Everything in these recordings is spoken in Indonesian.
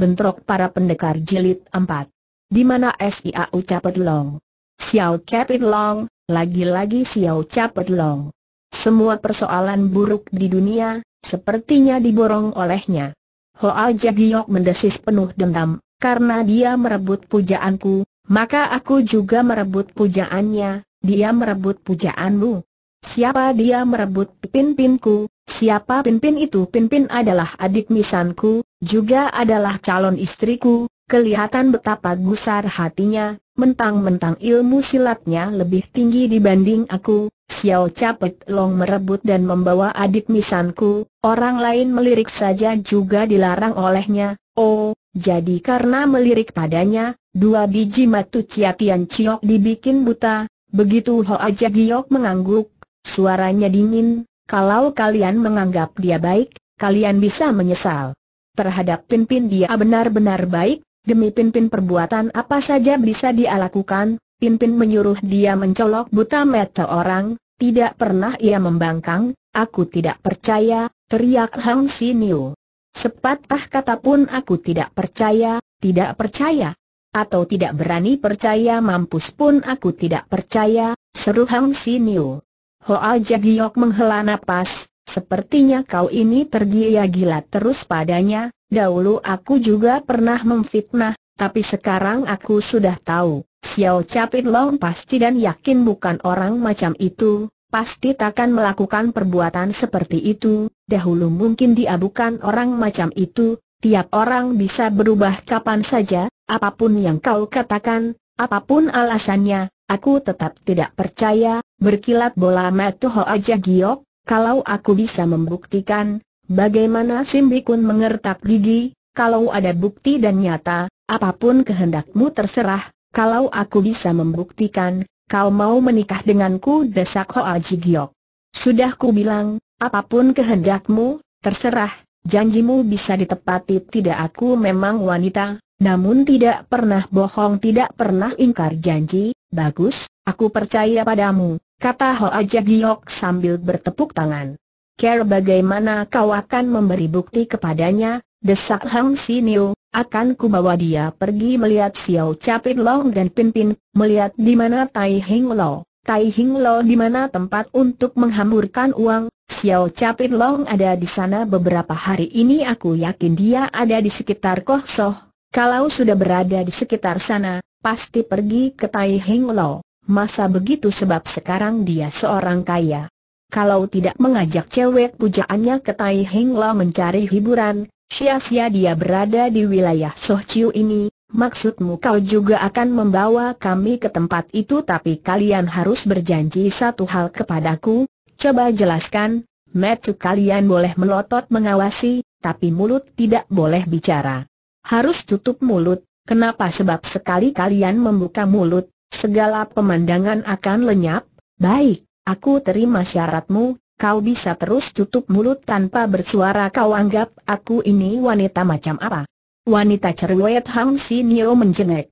bentrok para pendekar jilid 4. Di mana SIAU Capet Long? SIAU Capit Long, lagi-lagi SIAU Capet Long. Semua persoalan buruk di dunia, sepertinya diborong olehnya. Hoa Jagiok mendesis penuh dendam, karena dia merebut pujaanku, maka aku juga merebut pujaannya, dia merebut pujaanmu. Siapa dia merebut pimpinku, Siapa Pimpin itu? Pimpin adalah adik misanku, juga adalah calon istriku, kelihatan betapa gusar hatinya, mentang-mentang ilmu silatnya lebih tinggi dibanding aku, Xiao Capet Long merebut dan membawa adik misanku, orang lain melirik saja juga dilarang olehnya, oh, jadi karena melirik padanya, dua biji matu ciatian ciok dibikin buta, begitu Hoa Jagiok mengangguk, suaranya dingin, kalau kalian menganggap dia baik, kalian bisa menyesal. Terhadap Pinpin dia benar-benar baik, demi Pinpin perbuatan apa saja bisa dia lakukan, Pinpin menyuruh dia mencolok buta mata orang, tidak pernah ia membangkang, aku tidak percaya, teriak Hang Niu. Sepatah kata pun aku tidak percaya, tidak percaya. Atau tidak berani percaya mampus pun aku tidak percaya, seru Hang Niu. Hoa Jagiok menghela napas, sepertinya kau ini tergila-gila terus padanya, dahulu aku juga pernah memfitnah, tapi sekarang aku sudah tahu, Xiao Capit Long pasti dan yakin bukan orang macam itu, pasti takkan melakukan perbuatan seperti itu, dahulu mungkin dia bukan orang macam itu, tiap orang bisa berubah kapan saja, apapun yang kau katakan, apapun alasannya, Aku tetap tidak percaya, berkilat bola Matuho aja giok, kalau aku bisa membuktikan, bagaimana Simbikun mengertak gigi, kalau ada bukti dan nyata, apapun kehendakmu terserah, kalau aku bisa membuktikan, kau mau menikah denganku desak Hoa aja Giok. Sudah ku bilang, apapun kehendakmu, terserah, janjimu bisa ditepati tidak aku memang wanita, namun tidak pernah bohong tidak pernah ingkar janji, Bagus, aku percaya padamu, kata Ho Hoa Jagiok sambil bertepuk tangan. Care bagaimana kau akan memberi bukti kepadanya, desak Hang Sinio, akan ku bawa dia pergi melihat Xiao Capit Long dan Pimpin, melihat di mana Tai Hing Lo. Tai Hing Lo di mana tempat untuk menghamburkan uang, Xiao Capit Long ada di sana beberapa hari ini aku yakin dia ada di sekitar Koh Soh. Kalau sudah berada di sekitar sana, pasti pergi ke Tai Heng Lo. Masa begitu sebab sekarang dia seorang kaya. Kalau tidak mengajak cewek pujaannya ke Tai Heng Lo mencari hiburan, sia-sia dia berada di wilayah Soh Chiu ini, Maksudmu kau juga akan membawa kami ke tempat itu tapi kalian harus berjanji satu hal kepadaku, coba jelaskan, metu kalian boleh melotot mengawasi, tapi mulut tidak boleh bicara. Harus tutup mulut, Kenapa sebab sekali kalian membuka mulut, segala pemandangan akan lenyap? Baik, aku terima syaratmu, kau bisa terus tutup mulut tanpa bersuara kau anggap aku ini wanita macam apa? Wanita cerewet Hang Si Nio menjengek.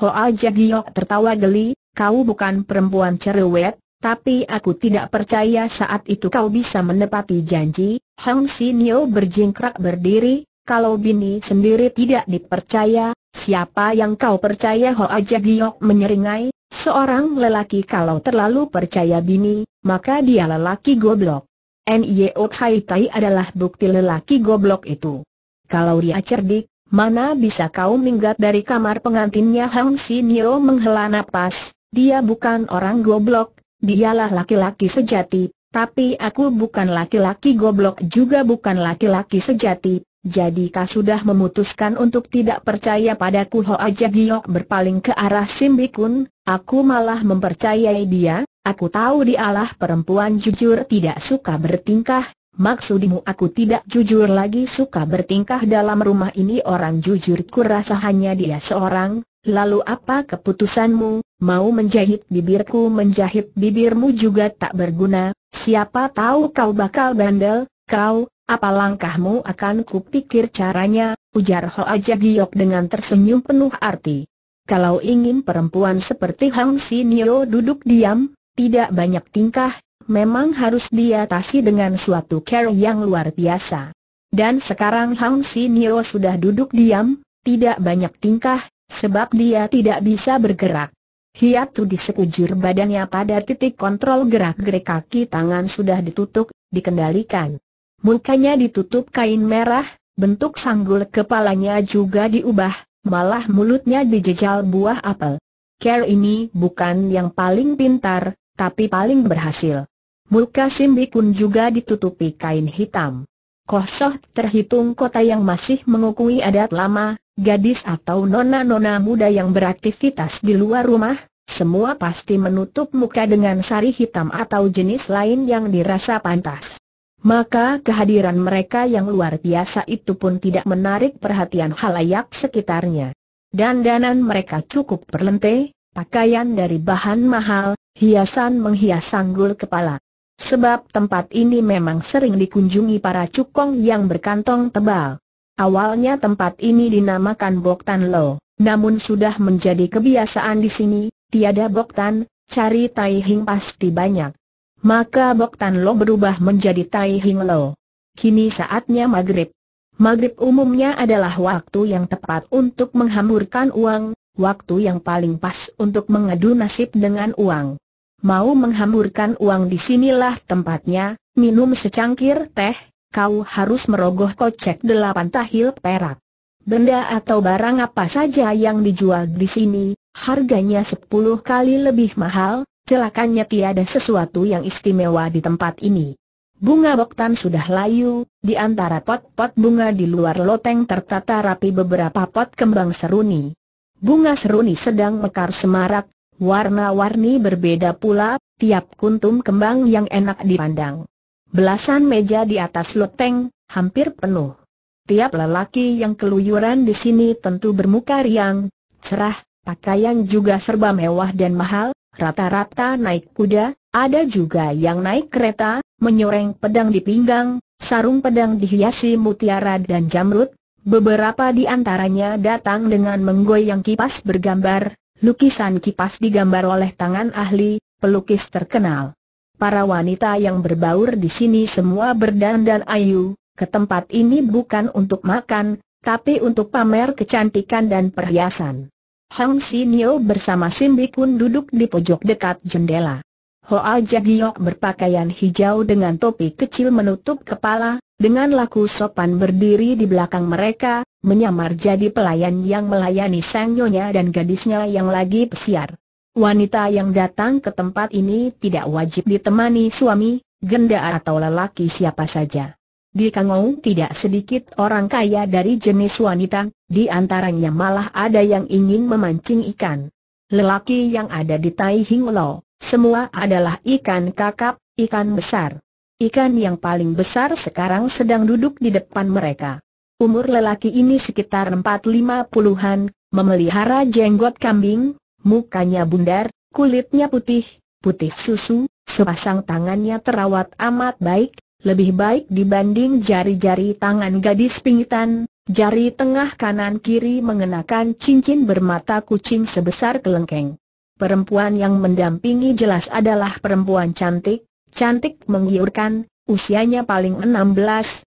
Hoa Jagiok tertawa geli, kau bukan perempuan cerewet, tapi aku tidak percaya saat itu kau bisa menepati janji. Hang Si Nio berjingkrak berdiri, kalau bini sendiri tidak dipercaya, Siapa yang kau percaya Ho Hoa Jagiok menyeringai, seorang lelaki kalau terlalu percaya bini, maka dia lelaki goblok. Nio Tai Tai adalah bukti lelaki goblok itu. Kalau dia cerdik, mana bisa kau minggat dari kamar pengantinnya Hang Si Nio menghela napas, dia bukan orang goblok, dialah laki-laki sejati, tapi aku bukan laki-laki goblok juga bukan laki-laki sejati, jadi kau sudah memutuskan untuk tidak percaya padaku Aja Jagiok berpaling ke arah Simbikun, aku malah mempercayai dia, aku tahu dialah perempuan jujur tidak suka bertingkah, maksudmu aku tidak jujur lagi suka bertingkah dalam rumah ini orang jujur kurasa hanya dia seorang, lalu apa keputusanmu, mau menjahit bibirku menjahit bibirmu juga tak berguna, siapa tahu kau bakal bandel, kau, apa langkahmu akan kupikir caranya, ujar Ho Aja Giok dengan tersenyum penuh arti. Kalau ingin perempuan seperti Hang Si Nio duduk diam, tidak banyak tingkah, memang harus diatasi dengan suatu care yang luar biasa. Dan sekarang Hang Si Nio sudah duduk diam, tidak banyak tingkah, sebab dia tidak bisa bergerak. Hiatu di sekujur badannya pada titik kontrol gerak-gerik kaki tangan sudah ditutup, dikendalikan. Mukanya ditutup kain merah, bentuk sanggul kepalanya juga diubah, malah mulutnya dijejal buah apel. Care ini bukan yang paling pintar, tapi paling berhasil. Muka Simbi pun juga ditutupi kain hitam. Kosoh terhitung kota yang masih mengukui adat lama, gadis atau nona-nona muda yang beraktivitas di luar rumah, semua pasti menutup muka dengan sari hitam atau jenis lain yang dirasa pantas. Maka kehadiran mereka yang luar biasa itu pun tidak menarik perhatian halayak sekitarnya. Dandanan mereka cukup perlente, pakaian dari bahan mahal, hiasan menghias sanggul kepala. Sebab tempat ini memang sering dikunjungi para cukong yang berkantong tebal. Awalnya tempat ini dinamakan Boktan Lo, namun sudah menjadi kebiasaan di sini, tiada Boktan, cari Tai Hing pasti banyak. Maka Bok Tan Lo berubah menjadi Tai Hing Lo. Kini saatnya maghrib. Maghrib umumnya adalah waktu yang tepat untuk menghamburkan uang, waktu yang paling pas untuk mengadu nasib dengan uang. Mau menghamburkan uang di sinilah tempatnya, minum secangkir teh, kau harus merogoh kocek delapan tahil perak. Benda atau barang apa saja yang dijual di sini, harganya sepuluh kali lebih mahal, Celakanya tiada sesuatu yang istimewa di tempat ini. Bunga boktan sudah layu, di antara pot-pot bunga di luar loteng tertata rapi beberapa pot kembang seruni. Bunga seruni sedang mekar semarak, warna-warni berbeda pula, tiap kuntum kembang yang enak dipandang. Belasan meja di atas loteng, hampir penuh. Tiap lelaki yang keluyuran di sini tentu bermuka riang, cerah, pakaian juga serba mewah dan mahal, Rata-rata naik kuda, ada juga yang naik kereta, menyoreng pedang di pinggang, sarung pedang dihiasi mutiara dan jamrut, beberapa di antaranya datang dengan menggoyang kipas bergambar, lukisan kipas digambar oleh tangan ahli, pelukis terkenal. Para wanita yang berbaur di sini semua berdandan ayu, ke tempat ini bukan untuk makan, tapi untuk pamer kecantikan dan perhiasan. Hang Sinio bersama Simbi Kun duduk di pojok dekat jendela. Hoa Jagiok berpakaian hijau dengan topi kecil menutup kepala, dengan laku sopan berdiri di belakang mereka, menyamar jadi pelayan yang melayani sang nyonya dan gadisnya yang lagi pesiar. Wanita yang datang ke tempat ini tidak wajib ditemani suami, genda atau lelaki siapa saja. Di Kangou tidak sedikit orang kaya dari jenis wanita, di antaranya malah ada yang ingin memancing ikan. Lelaki yang ada di Tai Hing Lo, semua adalah ikan kakap, ikan besar. Ikan yang paling besar sekarang sedang duduk di depan mereka. Umur lelaki ini sekitar empat lima an memelihara jenggot kambing, mukanya bundar, kulitnya putih, putih susu, sepasang tangannya terawat amat baik, lebih baik dibanding jari-jari tangan gadis pingitan, jari tengah kanan kiri mengenakan cincin bermata kucing sebesar kelengkeng. Perempuan yang mendampingi jelas adalah perempuan cantik, cantik menggiurkan, usianya paling 16,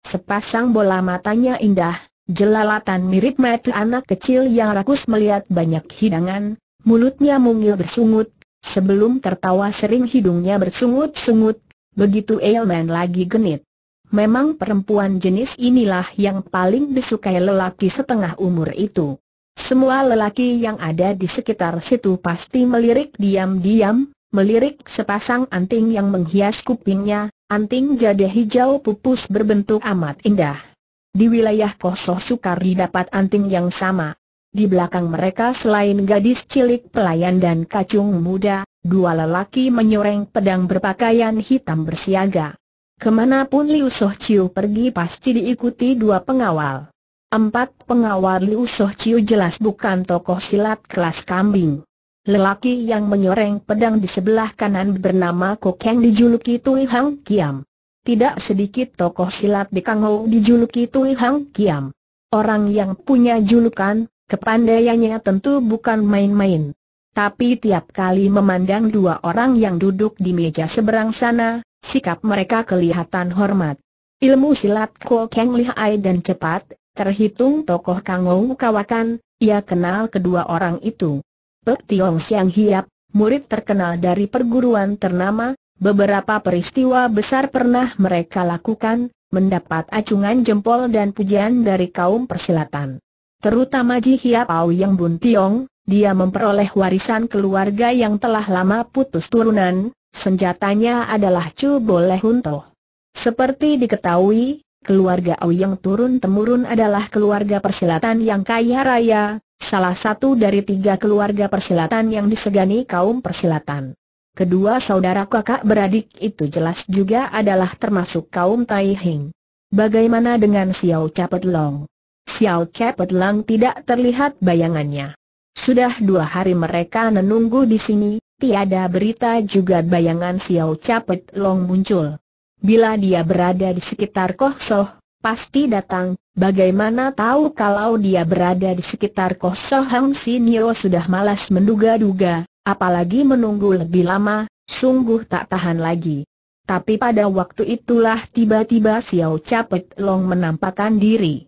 sepasang bola matanya indah, jelalatan mirip mata anak kecil yang rakus melihat banyak hidangan, mulutnya mungil bersungut, sebelum tertawa sering hidungnya bersungut-sungut, Begitu Elman lagi genit. Memang perempuan jenis inilah yang paling disukai lelaki setengah umur itu. Semua lelaki yang ada di sekitar situ pasti melirik diam-diam, melirik sepasang anting yang menghias kupingnya, anting jadi hijau pupus berbentuk amat indah. Di wilayah Kosoh sukar didapat anting yang sama. Di belakang mereka selain gadis cilik pelayan dan kacung muda, dua lelaki menyoreng pedang berpakaian hitam bersiaga. Kemanapun Liu Soh Chiu pergi pasti diikuti dua pengawal. Empat pengawal Liu Soh Chiu jelas bukan tokoh silat kelas kambing. Lelaki yang menyoreng pedang di sebelah kanan bernama Kokeng dijuluki Tui Hang Kiam. Tidak sedikit tokoh silat di Kangou dijuluki Tui Hang Kiam. Orang yang punya julukan, kepandaiannya tentu bukan main-main. Tapi tiap kali memandang dua orang yang duduk di meja seberang sana, sikap mereka kelihatan hormat. Ilmu silat Ko Kang lihai dan cepat, terhitung tokoh Kang Ong Kawakan, ia kenal kedua orang itu. Pek Tiong Siang Hiap, murid terkenal dari perguruan ternama, beberapa peristiwa besar pernah mereka lakukan, mendapat acungan jempol dan pujian dari kaum persilatan. Terutama Ji Hiapau yang Bun Tiong, dia memperoleh warisan keluarga yang telah lama putus turunan, senjatanya adalah Chu Boleh Hunto. Seperti diketahui, keluarga yang turun-temurun adalah keluarga persilatan yang kaya raya, salah satu dari tiga keluarga persilatan yang disegani kaum persilatan. Kedua saudara kakak beradik itu jelas juga adalah termasuk kaum Tai Hing. Bagaimana dengan Xiao Capet Long? Xiao Capet Long tidak terlihat bayangannya. Sudah dua hari mereka menunggu di sini, tiada berita juga bayangan Xiao Capet Long muncul. Bila dia berada di sekitar Koh Soh, pasti datang, bagaimana tahu kalau dia berada di sekitar Koh Soh Hang Nio sudah malas menduga-duga, apalagi menunggu lebih lama, sungguh tak tahan lagi. Tapi pada waktu itulah tiba-tiba Xiao Capet Long menampakkan diri.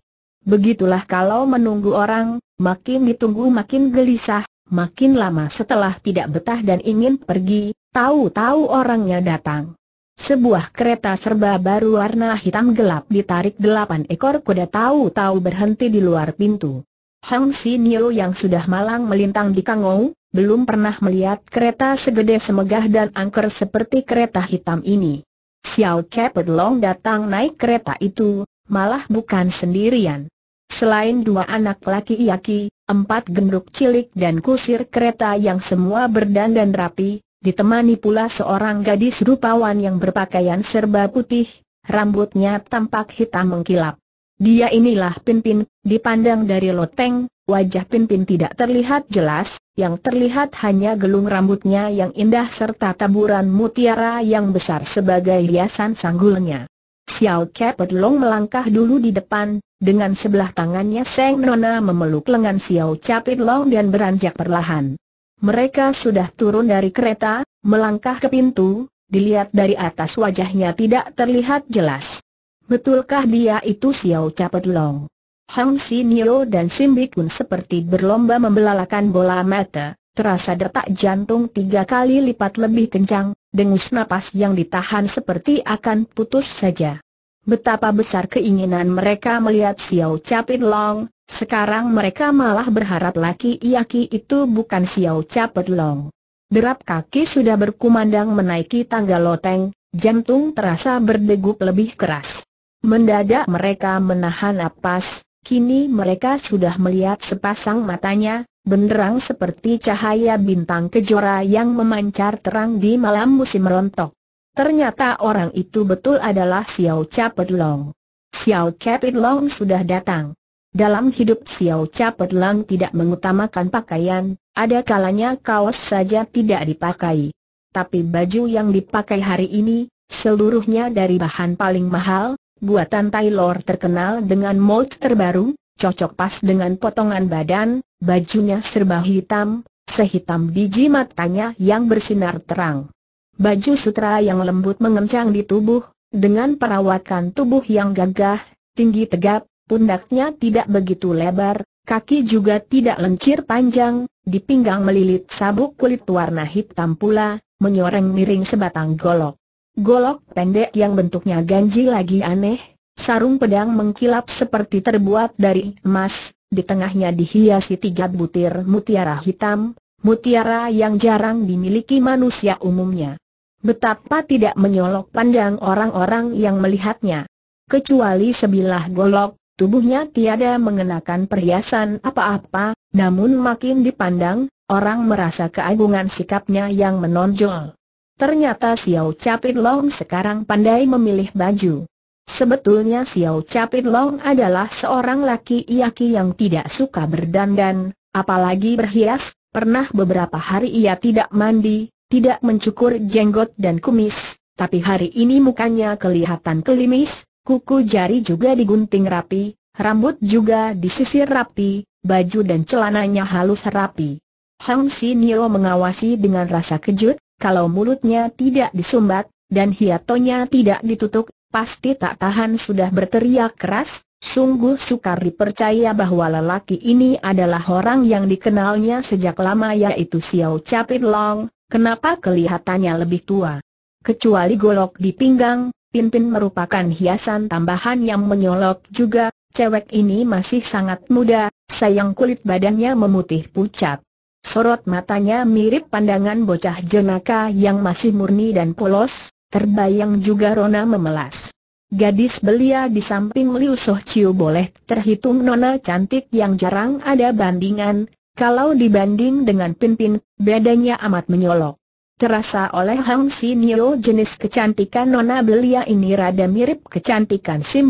Begitulah kalau menunggu orang, Makin ditunggu makin gelisah, makin lama setelah tidak betah dan ingin pergi, tahu-tahu orangnya datang. Sebuah kereta serba baru warna hitam gelap ditarik delapan ekor kuda tahu-tahu berhenti di luar pintu. Hang Sinio yang sudah malang melintang di Kangou, belum pernah melihat kereta segede semegah dan angker seperti kereta hitam ini. Xiao Capet Long datang naik kereta itu, malah bukan sendirian. Selain dua anak laki Yaki, empat genduk cilik dan kusir kereta yang semua berdandan rapi, ditemani pula seorang gadis rupawan yang berpakaian serba putih, rambutnya tampak hitam mengkilap. Dia inilah Pimpin, dipandang dari loteng, wajah Pimpin tidak terlihat jelas, yang terlihat hanya gelung rambutnya yang indah serta taburan mutiara yang besar sebagai hiasan sanggulnya. Xiao Kepet Long melangkah dulu di depan, dengan sebelah tangannya Seng Nona memeluk lengan Xiao Capit Long dan beranjak perlahan. Mereka sudah turun dari kereta, melangkah ke pintu, dilihat dari atas wajahnya tidak terlihat jelas. Betulkah dia itu Xiao Capit Long? Hang Nio dan Simbi pun seperti berlomba membelalakan bola mata, terasa detak jantung tiga kali lipat lebih kencang, dengus napas yang ditahan seperti akan putus saja. Betapa besar keinginan mereka melihat Xiao Capit Long, sekarang mereka malah berharap laki Iaki itu bukan Xiao Capit Long. Derap kaki sudah berkumandang menaiki tangga loteng, jantung terasa berdegup lebih keras. Mendadak mereka menahan napas, kini mereka sudah melihat sepasang matanya, benderang seperti cahaya bintang kejora yang memancar terang di malam musim rontok. Ternyata orang itu betul adalah Xiao Capet Long. Xiao Capet Long sudah datang. Dalam hidup Xiao Capet Long tidak mengutamakan pakaian, ada kalanya kaos saja tidak dipakai. Tapi baju yang dipakai hari ini, seluruhnya dari bahan paling mahal, buatan Taylor terkenal dengan mold terbaru, cocok pas dengan potongan badan, bajunya serba hitam, sehitam biji matanya yang bersinar terang. Baju sutra yang lembut mengencang di tubuh, dengan perawatan tubuh yang gagah, tinggi tegap, pundaknya tidak begitu lebar, kaki juga tidak lencir panjang, di pinggang melilit sabuk kulit warna hitam pula, menyoreng miring sebatang golok. Golok pendek yang bentuknya ganji lagi aneh, sarung pedang mengkilap seperti terbuat dari emas, di tengahnya dihiasi tiga butir mutiara hitam, mutiara yang jarang dimiliki manusia umumnya. Betapa tidak menyolok pandang orang-orang yang melihatnya. Kecuali sebilah golok, tubuhnya tiada mengenakan perhiasan apa-apa, namun makin dipandang, orang merasa keagungan sikapnya yang menonjol. Ternyata Xiao Capit Long sekarang pandai memilih baju. Sebetulnya Xiao Capit Long adalah seorang laki-laki yang tidak suka berdandan, apalagi berhias, pernah beberapa hari ia tidak mandi, tidak mencukur jenggot dan kumis, tapi hari ini mukanya kelihatan kelimis, kuku jari juga digunting rapi, rambut juga disisir rapi, baju dan celananya halus rapi. Hang Nio mengawasi dengan rasa kejut, kalau mulutnya tidak disumbat, dan hiatonya tidak ditutup, pasti tak tahan sudah berteriak keras, sungguh sukar dipercaya bahwa lelaki ini adalah orang yang dikenalnya sejak lama yaitu Xiao Capit Long, Kenapa kelihatannya lebih tua? Kecuali golok di pinggang, pimpin merupakan hiasan tambahan yang menyolok juga, cewek ini masih sangat muda, sayang kulit badannya memutih pucat. Sorot matanya mirip pandangan bocah jenaka yang masih murni dan polos, terbayang juga Rona memelas. Gadis belia di samping Liu Soh Chiu boleh terhitung nona cantik yang jarang ada bandingan, kalau dibanding dengan Pimpin, bedanya amat menyolok. Terasa oleh Hang Si Nio jenis kecantikan Nona Belia ini rada mirip kecantikan Sim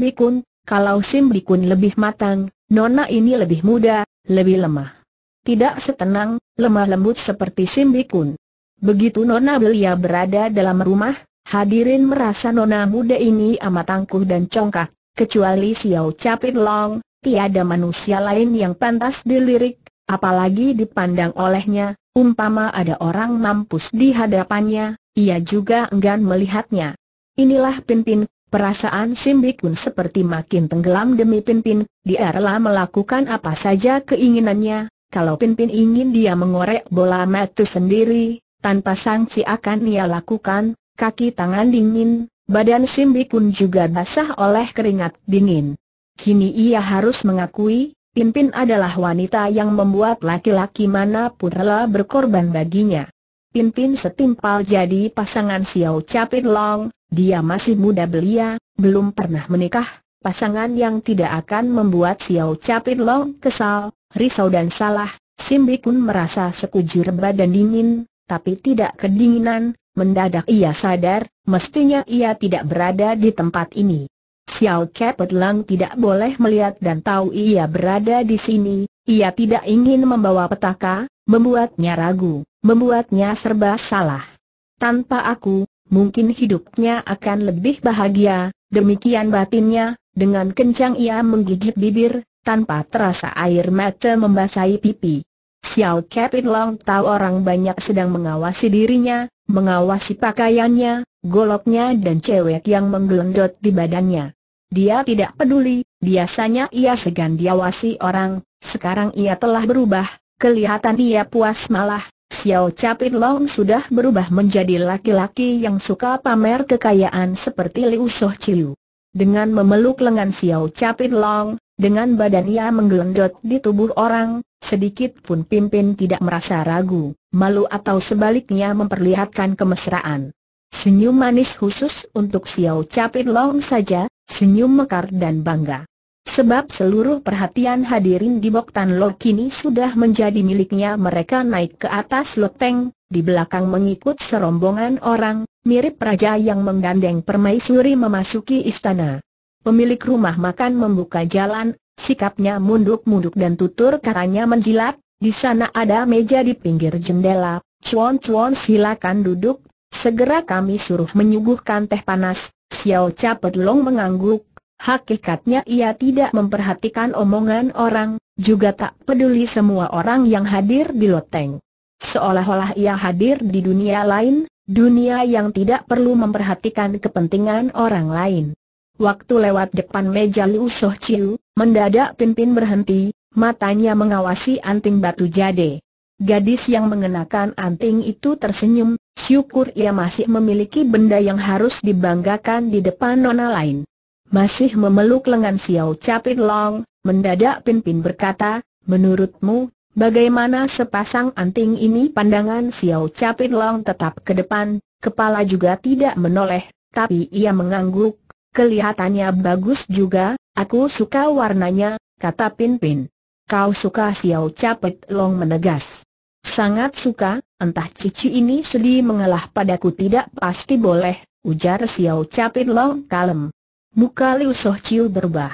kalau Sim lebih matang, Nona ini lebih muda, lebih lemah. Tidak setenang, lemah lembut seperti Sim Begitu Nona Belia berada dalam rumah, hadirin merasa Nona muda ini amat tangguh dan congkak, kecuali Xiao Capit Long, tiada manusia lain yang pantas dilirik, Apalagi dipandang olehnya, umpama ada orang mampus di hadapannya, ia juga enggan melihatnya. Inilah pimpin, perasaan Simbikun seperti makin tenggelam demi pimpin, dia rela melakukan apa saja keinginannya, kalau pimpin ingin dia mengorek bola mati sendiri, tanpa sanksi akan ia lakukan, kaki tangan dingin, badan Simbikun juga basah oleh keringat dingin. Kini ia harus mengakui, Pimpin adalah wanita yang membuat laki-laki manapun rela berkorban baginya. Pimpin setimpal jadi pasangan Xiao Capit Long, dia masih muda belia, belum pernah menikah, pasangan yang tidak akan membuat Xiao Capit Long kesal, risau dan salah, Simbi pun merasa sekujur badan dingin, tapi tidak kedinginan, mendadak ia sadar, mestinya ia tidak berada di tempat ini. Xiao Kepet Lang tidak boleh melihat dan tahu ia berada di sini, ia tidak ingin membawa petaka, membuatnya ragu, membuatnya serba salah. Tanpa aku, mungkin hidupnya akan lebih bahagia, demikian batinnya, dengan kencang ia menggigit bibir, tanpa terasa air mata membasahi pipi. Xiao Capit Long tahu orang banyak sedang mengawasi dirinya, mengawasi pakaiannya, goloknya dan cewek yang menggelendot di badannya. Dia tidak peduli, biasanya ia segan diawasi orang, sekarang ia telah berubah, kelihatan ia puas malah. Xiao Capit Long sudah berubah menjadi laki-laki yang suka pamer kekayaan seperti Liu Soh Chiu. Dengan memeluk lengan Xiao Capit Long, dengan badan ia menggelendot di tubuh orang, sedikit pun pimpin tidak merasa ragu, malu atau sebaliknya memperlihatkan kemesraan. Senyum manis khusus untuk Xiao Capit Long saja, senyum mekar dan bangga. Sebab seluruh perhatian hadirin di Boktan Lo kini sudah menjadi miliknya mereka naik ke atas loteng, di belakang mengikut serombongan orang, mirip raja yang menggandeng permaisuri memasuki istana. Pemilik rumah makan membuka jalan, sikapnya munduk-munduk dan tutur katanya menjilat, di sana ada meja di pinggir jendela, cuan-cuan silakan duduk, segera kami suruh menyuguhkan teh panas, Xiao Cha Pedlong mengangguk, hakikatnya ia tidak memperhatikan omongan orang, juga tak peduli semua orang yang hadir di loteng. Seolah-olah ia hadir di dunia lain, dunia yang tidak perlu memperhatikan kepentingan orang lain. Waktu lewat depan meja Liu Soh Chiu, mendadak Pimpin berhenti, matanya mengawasi anting batu jade. Gadis yang mengenakan anting itu tersenyum, syukur ia masih memiliki benda yang harus dibanggakan di depan nona lain. Masih memeluk lengan Xiao Capit Long, mendadak Pimpin berkata, menurutmu, bagaimana sepasang anting ini pandangan Xiao Capit Long tetap ke depan, kepala juga tidak menoleh, tapi ia mengangguk, Kelihatannya bagus juga, aku suka warnanya, kata Pin Pin. Kau suka Xiao Capet Long menegas. Sangat suka, entah cici ini sedih mengalah padaku tidak pasti boleh, ujar Xiao Capet Long kalem. Muka Liu Soh Chiu berbah.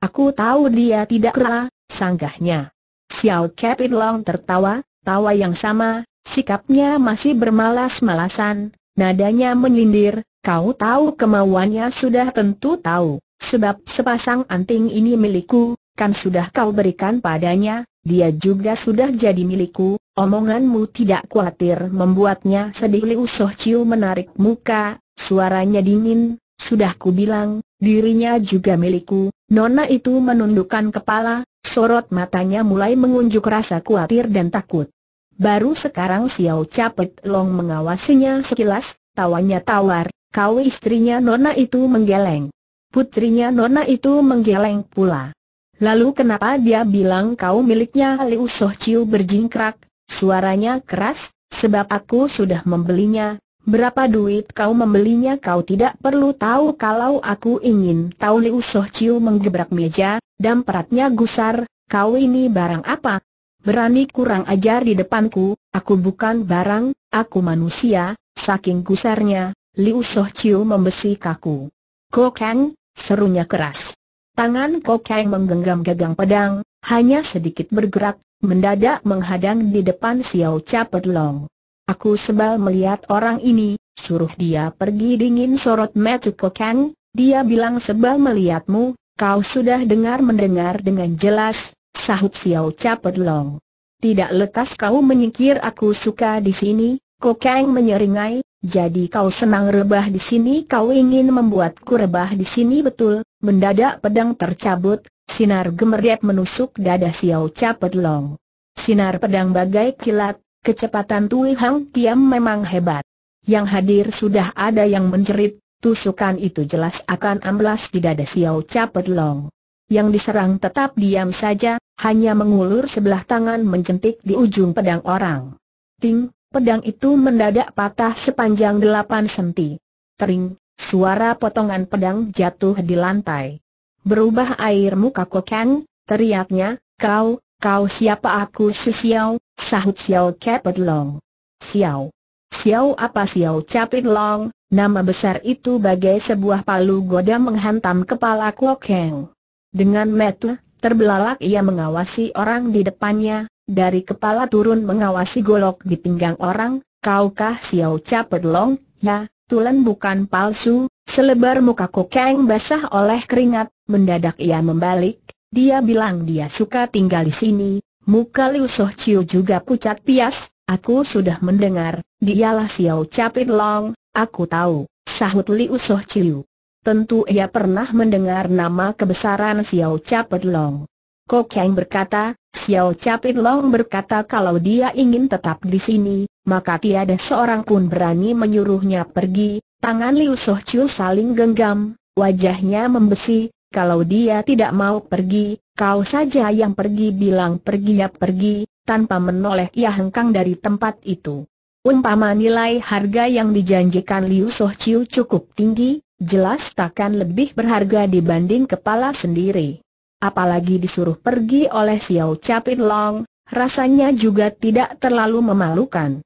Aku tahu dia tidak rela, sanggahnya. Xiao Capet Long tertawa, tawa yang sama, sikapnya masih bermalas-malasan, nadanya menyindir, Kau tahu kemauannya sudah tentu tahu, sebab sepasang anting ini milikku, kan sudah kau berikan padanya, dia juga sudah jadi milikku, omonganmu tidak khawatir membuatnya sedih Liu Soh Chiu menarik muka, suaranya dingin, sudah ku bilang, dirinya juga milikku, Nona itu menundukkan kepala, sorot matanya mulai mengunjuk rasa khawatir dan takut. Baru sekarang Xiao Capet Long mengawasinya sekilas, tawanya tawar, Kau istrinya Nona itu menggeleng. Putrinya Nona itu menggeleng pula. Lalu kenapa dia bilang kau miliknya Liu Soh Chiu berjingkrak, suaranya keras, sebab aku sudah membelinya, Berapa duit kau membelinya kau tidak perlu tahu kalau aku ingin tahu Liu Soh Chiu menggebrak meja, dan peratnya gusar, kau ini barang apa? Berani kurang ajar di depanku, aku bukan barang, aku manusia, saking gusarnya, Liu Soh Chiu membesi kaku. Kokang, serunya keras. Tangan Kokang menggenggam gagang pedang, hanya sedikit bergerak, mendadak menghadang di depan Xiao Capet Long. Aku sebal melihat orang ini, suruh dia pergi dingin sorot metu Kokang, dia bilang sebal melihatmu, kau sudah dengar mendengar dengan jelas, sahut Xiao Capet Long. Tidak lekas kau menyingkir aku suka di sini, Kokang menyeringai, jadi kau senang rebah di sini kau ingin membuatku rebah di sini betul, mendadak pedang tercabut, sinar gemerlap menusuk dada Xiao Capet Long. Sinar pedang bagai kilat, kecepatan Tui Hang Tiam memang hebat. Yang hadir sudah ada yang menjerit, tusukan itu jelas akan amblas di dada Xiao Capet Long. Yang diserang tetap diam saja, hanya mengulur sebelah tangan menjentik di ujung pedang orang. Ting, Pedang itu mendadak patah sepanjang delapan senti. Tering, suara potongan pedang jatuh di lantai. Berubah air muka kokang, teriaknya, kau, kau siapa aku si Xiao, sahut Xiao Capit Long. Xiao. Xiao apa Xiao Capit Long, nama besar itu bagai sebuah palu goda menghantam kepala kokang. Dengan metu, terbelalak ia mengawasi orang di depannya, dari kepala turun mengawasi golok di pinggang orang, kaukah Xiao Cha Pedlong, ya, tulen bukan palsu, selebar muka kokeng basah oleh keringat, mendadak ia membalik, dia bilang dia suka tinggal di sini, muka Liu Soh Chiu juga pucat pias, aku sudah mendengar, dialah Xiao Cha Pedlong, aku tahu, sahut Liu Soh Chiu. Tentu ia pernah mendengar nama kebesaran Xiao Cha Pedlong. Kok yang berkata, Xiao Capit Long berkata kalau dia ingin tetap di sini, maka tiada seorang pun berani menyuruhnya pergi, tangan Liu Soh Chiu saling genggam, wajahnya membesi, kalau dia tidak mau pergi, kau saja yang pergi bilang pergi ya pergi, tanpa menoleh ia hengkang dari tempat itu. Umpama nilai harga yang dijanjikan Liu Soh Chiu cukup tinggi, jelas takkan lebih berharga dibanding kepala sendiri apalagi disuruh pergi oleh Xiao Capit Long, rasanya juga tidak terlalu memalukan.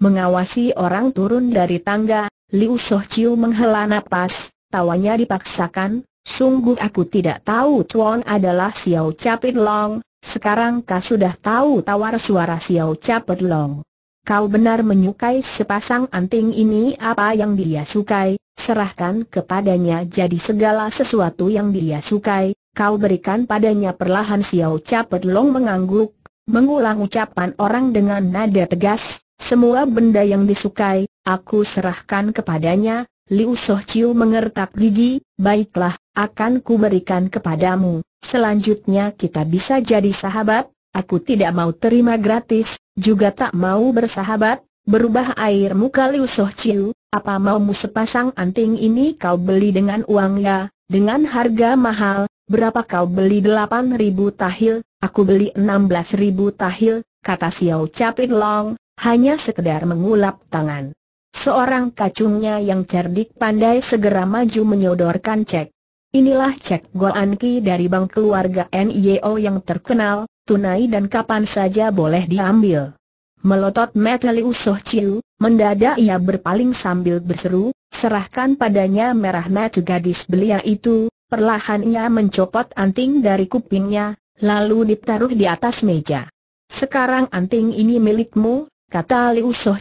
Mengawasi orang turun dari tangga, Liu Soh menghela napas, tawanya dipaksakan, sungguh aku tidak tahu Chuan adalah Xiao Capit Long, sekarang kau sudah tahu tawar suara Xiao Capit Long. Kau benar menyukai sepasang anting ini apa yang dia sukai, serahkan kepadanya jadi segala sesuatu yang dia sukai, kau berikan padanya perlahan Xiao Capet Long mengangguk, mengulang ucapan orang dengan nada tegas, semua benda yang disukai, aku serahkan kepadanya, Liu Soh Chiu mengertak gigi, baiklah, akan kuberikan kepadamu, selanjutnya kita bisa jadi sahabat, aku tidak mau terima gratis, juga tak mau bersahabat, berubah air muka Liu Soh Chiu, apa maumu sepasang anting ini kau beli dengan uang ya, dengan harga mahal, berapa kau beli delapan ribu tahil, aku beli belas ribu tahil, kata Xiao Capit Long, hanya sekedar mengulap tangan. Seorang kacungnya yang cerdik pandai segera maju menyodorkan cek. Inilah cek Goan Ki dari bank keluarga NIO yang terkenal, tunai dan kapan saja boleh diambil. Melotot mata Liu Soh mendadak ia berpaling sambil berseru, serahkan padanya merah mata gadis belia itu, Perlahan ia mencopot anting dari kupingnya, lalu ditaruh di atas meja. Sekarang anting ini milikmu, kata Liu Soh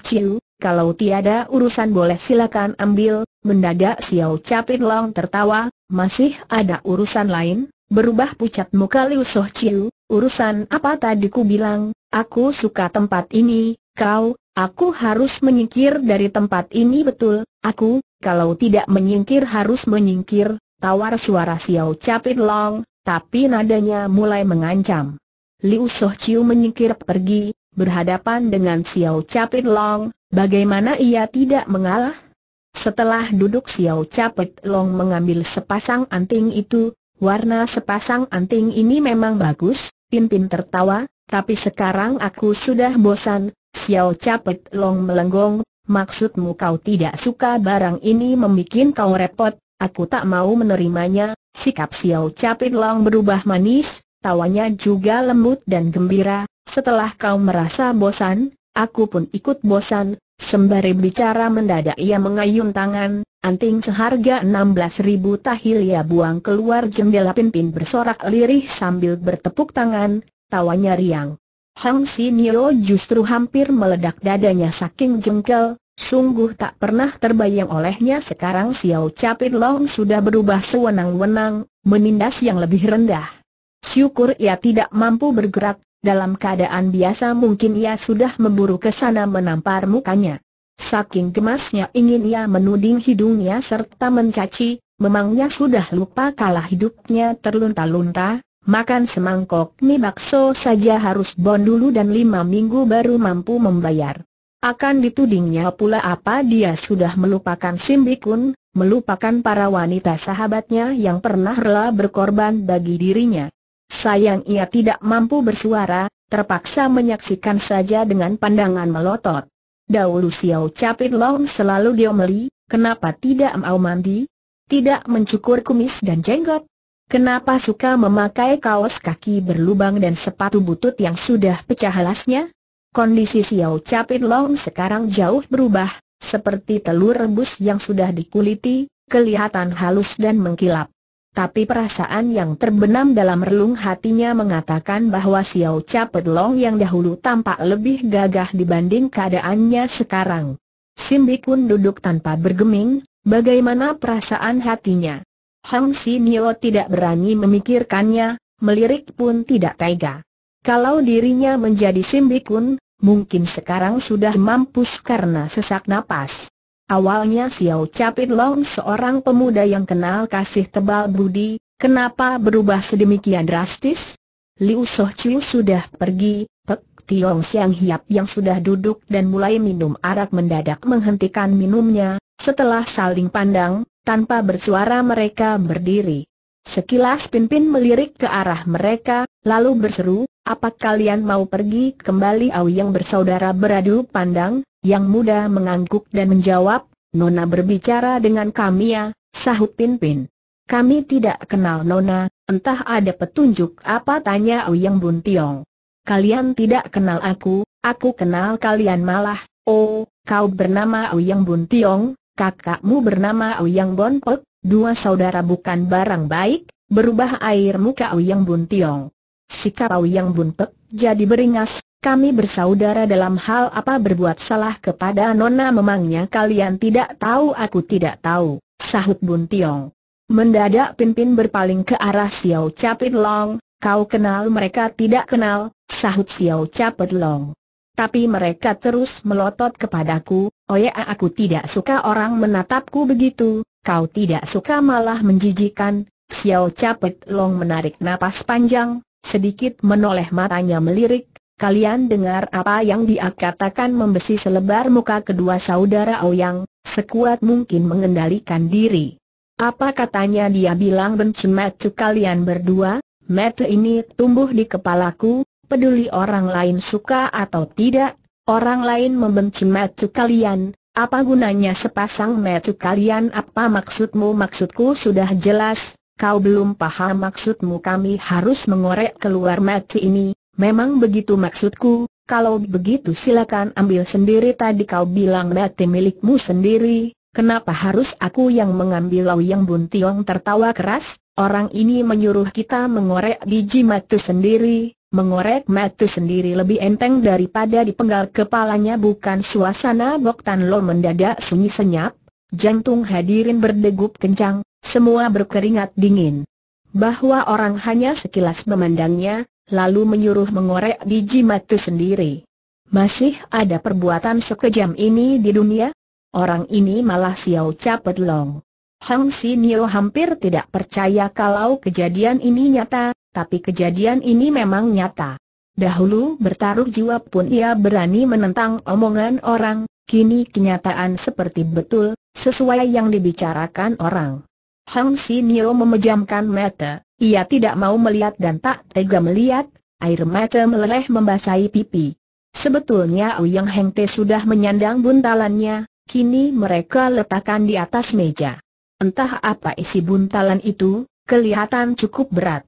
kalau tiada urusan boleh silakan ambil, mendadak Xiao Capit Long tertawa, masih ada urusan lain, berubah pucat muka Liu Soh urusan apa tadi ku bilang, aku suka tempat ini, kau, aku harus menyingkir dari tempat ini betul, aku, kalau tidak menyingkir harus menyingkir, tawar suara Xiao Capit Long, tapi nadanya mulai mengancam. Liu Soh menyingkir pergi, berhadapan dengan Xiao Capit Long, bagaimana ia tidak mengalah? Setelah duduk Xiao Capit Long mengambil sepasang anting itu, warna sepasang anting ini memang bagus, Pimpin tertawa, tapi sekarang aku sudah bosan, Xiao Capit Long melenggong, maksudmu kau tidak suka barang ini membuat kau repot, Aku tak mau menerimanya, sikap Xiao Capit Long berubah manis, tawanya juga lembut dan gembira, setelah kau merasa bosan, aku pun ikut bosan, sembari bicara mendadak ia mengayun tangan, anting seharga ribu tahil ia buang keluar jendela pimpin bersorak lirih sambil bertepuk tangan, tawanya riang. Hang Sinio justru hampir meledak dadanya saking jengkel, Sungguh tak pernah terbayang olehnya sekarang Xiao Capit Long sudah berubah sewenang-wenang, menindas yang lebih rendah. Syukur ia tidak mampu bergerak, dalam keadaan biasa mungkin ia sudah memburu ke sana menampar mukanya. Saking gemasnya ingin ia menuding hidungnya serta mencaci, memangnya sudah lupa kalah hidupnya terlunta-lunta, makan semangkok mie bakso saja harus bon dulu dan lima minggu baru mampu membayar. Akan ditudingnya pula apa dia sudah melupakan Simbikun, melupakan para wanita sahabatnya yang pernah rela berkorban bagi dirinya. Sayang ia tidak mampu bersuara, terpaksa menyaksikan saja dengan pandangan melotot. Dahulu Xiao Capit Long selalu diomeli, kenapa tidak mau mandi? Tidak mencukur kumis dan jenggot? Kenapa suka memakai kaos kaki berlubang dan sepatu butut yang sudah pecah alasnya? Kondisi Xiao Capit Long sekarang jauh berubah, seperti telur rebus yang sudah dikuliti, kelihatan halus dan mengkilap. Tapi perasaan yang terbenam dalam relung hatinya mengatakan bahwa Xiao Capit Long yang dahulu tampak lebih gagah dibanding keadaannya sekarang. Simbi pun duduk tanpa bergeming, bagaimana perasaan hatinya? Hang Si Nio tidak berani memikirkannya, melirik pun tidak tega. Kalau dirinya menjadi simbikun, mungkin sekarang sudah mampus karena sesak napas. Awalnya Xiao Capit Long seorang pemuda yang kenal kasih tebal budi, kenapa berubah sedemikian drastis? Liu Soh Chiu sudah pergi, Pek Tiong Siang Hiap yang sudah duduk dan mulai minum arak mendadak menghentikan minumnya, setelah saling pandang, tanpa bersuara mereka berdiri. Sekilas Pimpin melirik ke arah mereka, lalu berseru, apa kalian mau pergi kembali Au yang bersaudara beradu pandang, yang muda mengangguk dan menjawab, Nona berbicara dengan kami ya, sahut Pin Kami tidak kenal Nona, entah ada petunjuk apa tanya Au yang Buntiong. Kalian tidak kenal aku, aku kenal kalian malah, oh, kau bernama Au yang Buntiong, kakakmu bernama Au yang dua saudara bukan barang baik, berubah air muka Au yang Buntiong si kau yang buntek, jadi beringas, kami bersaudara dalam hal apa berbuat salah kepada Nona memangnya kalian tidak tahu aku tidak tahu, sahut Bun Tiong. Mendadak Pimpin berpaling ke arah Xiao Capit Long, kau kenal mereka tidak kenal, sahut Xiao Capit Long. Tapi mereka terus melotot kepadaku, oh ya aku tidak suka orang menatapku begitu, kau tidak suka malah menjijikan, Xiao Capit Long menarik napas panjang, Sedikit menoleh matanya melirik, kalian dengar apa yang dia katakan membesi selebar muka kedua saudara Ouyang, sekuat mungkin mengendalikan diri. Apa katanya dia bilang metu kalian berdua, metu ini tumbuh di kepalaku, peduli orang lain suka atau tidak, orang lain membenci metu kalian, apa gunanya sepasang metu kalian apa maksudmu maksudku sudah jelas, kau belum paham maksudmu kami harus mengorek keluar mati ini, memang begitu maksudku, kalau begitu silakan ambil sendiri tadi kau bilang mati milikmu sendiri, kenapa harus aku yang mengambil Lau Yang Bun Tiong tertawa keras, orang ini menyuruh kita mengorek biji mati sendiri, Mengorek mati sendiri lebih enteng daripada dipenggal kepalanya bukan suasana Bok Tan Lo mendadak sunyi senyap, jantung hadirin berdegup kencang, semua berkeringat dingin. Bahwa orang hanya sekilas memandangnya, lalu menyuruh mengorek biji mati sendiri. Masih ada perbuatan sekejam ini di dunia? Orang ini malah siau Capet Long. Hang Nio hampir tidak percaya kalau kejadian ini nyata, tapi kejadian ini memang nyata. Dahulu bertaruh jiwa pun ia berani menentang omongan orang, kini kenyataan seperti betul, sesuai yang dibicarakan orang. Hang Nio memejamkan mata, ia tidak mau melihat dan tak tega melihat, air mata meleleh membasahi pipi. Sebetulnya Uyang Heng Te sudah menyandang buntalannya, kini mereka letakkan di atas meja. Entah apa isi buntalan itu, kelihatan cukup berat.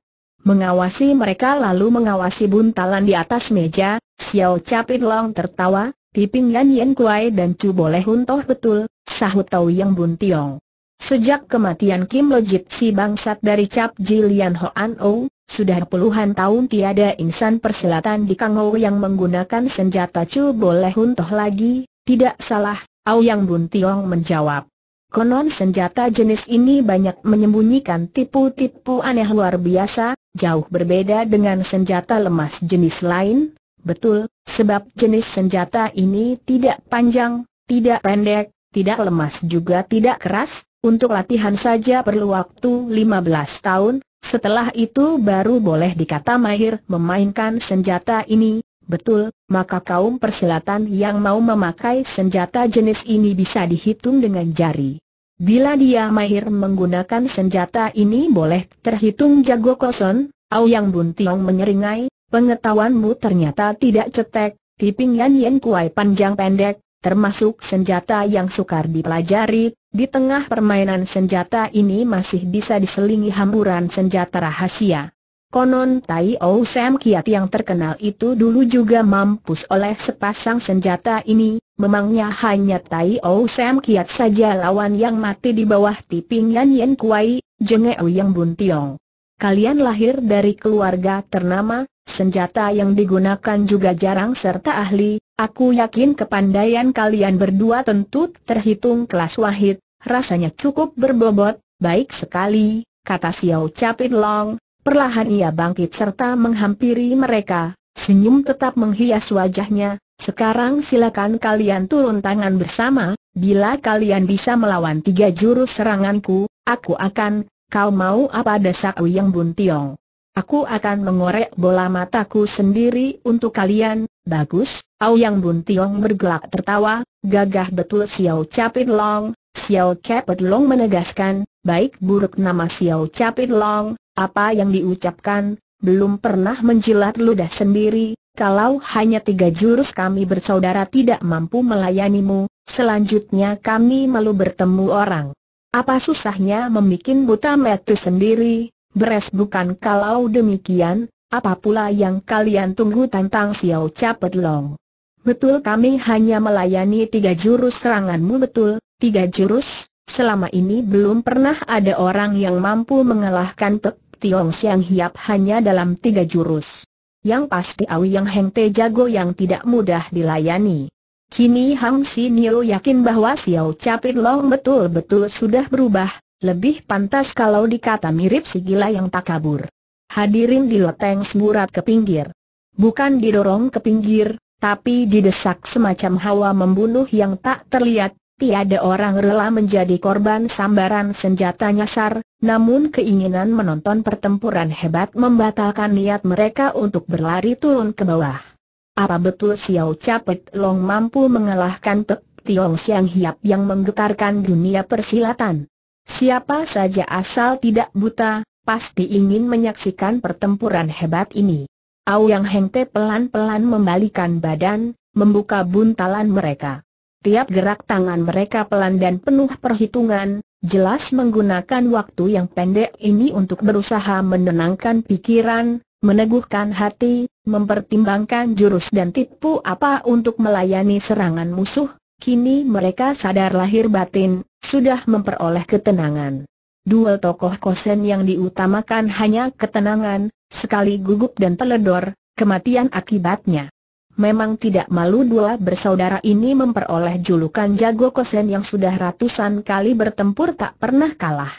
Mengawasi mereka lalu mengawasi buntalan di atas meja, Xiao Capit Long tertawa, Piping Yan Yan Kuai dan Chu Boleh betul, sahut Tau Yang Bun Tiong. Sejak kematian Kim Lojit si bangsat dari Cap Jilian Hoan O, sudah puluhan tahun tiada insan perselatan di Kangou yang menggunakan senjata Chu boleh untuh lagi, tidak salah, Au Yang Bun Tiong menjawab. Konon senjata jenis ini banyak menyembunyikan tipu-tipu aneh luar biasa, jauh berbeda dengan senjata lemas jenis lain, betul, sebab jenis senjata ini tidak panjang, tidak pendek, tidak lemas juga tidak keras, untuk latihan saja perlu waktu 15 tahun, setelah itu baru boleh dikata mahir memainkan senjata ini, betul, maka kaum perselatan yang mau memakai senjata jenis ini bisa dihitung dengan jari. Bila dia mahir menggunakan senjata ini boleh terhitung jago koson, Au Yang Bun Tiong menyeringai, pengetahuanmu ternyata tidak cetek, Tiping Yan Yan Kuai panjang pendek, termasuk senjata yang sukar dipelajari, di tengah permainan senjata ini masih bisa diselingi hamburan senjata rahasia. Konon Tai O Sam Kiat yang terkenal itu dulu juga mampus oleh sepasang senjata ini, memangnya hanya Tai O Sam Kiat saja lawan yang mati di bawah tiping Yan Yen Kuai, Jengeu Yang Tiong. Kalian lahir dari keluarga ternama, senjata yang digunakan juga jarang serta ahli, aku yakin kepandaian kalian berdua tentu terhitung kelas wahid, rasanya cukup berbobot, baik sekali, kata Xiao Capit Long, perlahan ia bangkit serta menghampiri mereka, senyum tetap menghias wajahnya, sekarang silakan kalian turun tangan bersama, bila kalian bisa melawan tiga jurus seranganku, aku akan Kau mau apa dasar Yang Buntiong? Aku akan mengorek bola mataku sendiri untuk kalian, bagus, Auyang Buntiong bergelak tertawa, gagah betul Xiao Capit Long, Xiao Capit Long menegaskan, baik buruk nama Xiao Capit Long, apa yang diucapkan, belum pernah menjilat ludah sendiri, kalau hanya tiga jurus kami bersaudara tidak mampu melayanimu, selanjutnya kami malu bertemu orang. Apa susahnya membuat buta mati sendiri, beres bukan kalau demikian, apa pula yang kalian tunggu tentang Xiao Capet Long? Betul kami hanya melayani tiga jurus seranganmu betul, tiga jurus, selama ini belum pernah ada orang yang mampu mengalahkan Pek Tiong Siang Hiap hanya dalam tiga jurus. Yang pasti Awi Yang Heng Te jago yang tidak mudah dilayani. Kini Hang Sinio yakin bahwa Xiao Capit Long betul-betul sudah berubah, lebih pantas kalau dikata mirip si gila yang kabur. Hadirin di loteng semburat ke pinggir. Bukan didorong ke pinggir, tapi didesak semacam hawa membunuh yang tak terlihat, tiada orang rela menjadi korban sambaran senjata nyasar, namun keinginan menonton pertempuran hebat membatalkan niat mereka untuk berlari turun ke bawah. Apa betul Xiao Capet Long mampu mengalahkan Pek Tiong Siang Hiap yang menggetarkan dunia persilatan? Siapa saja asal tidak buta, pasti ingin menyaksikan pertempuran hebat ini. Yang Hengte pelan-pelan membalikan badan, membuka buntalan mereka. Tiap gerak tangan mereka pelan dan penuh perhitungan, jelas menggunakan waktu yang pendek ini untuk berusaha menenangkan pikiran, meneguhkan hati, mempertimbangkan jurus dan tipu apa untuk melayani serangan musuh, kini mereka sadar lahir batin, sudah memperoleh ketenangan. Dua tokoh kosen yang diutamakan hanya ketenangan, sekali gugup dan teledor, kematian akibatnya. Memang tidak malu dua bersaudara ini memperoleh julukan jago kosen yang sudah ratusan kali bertempur tak pernah kalah.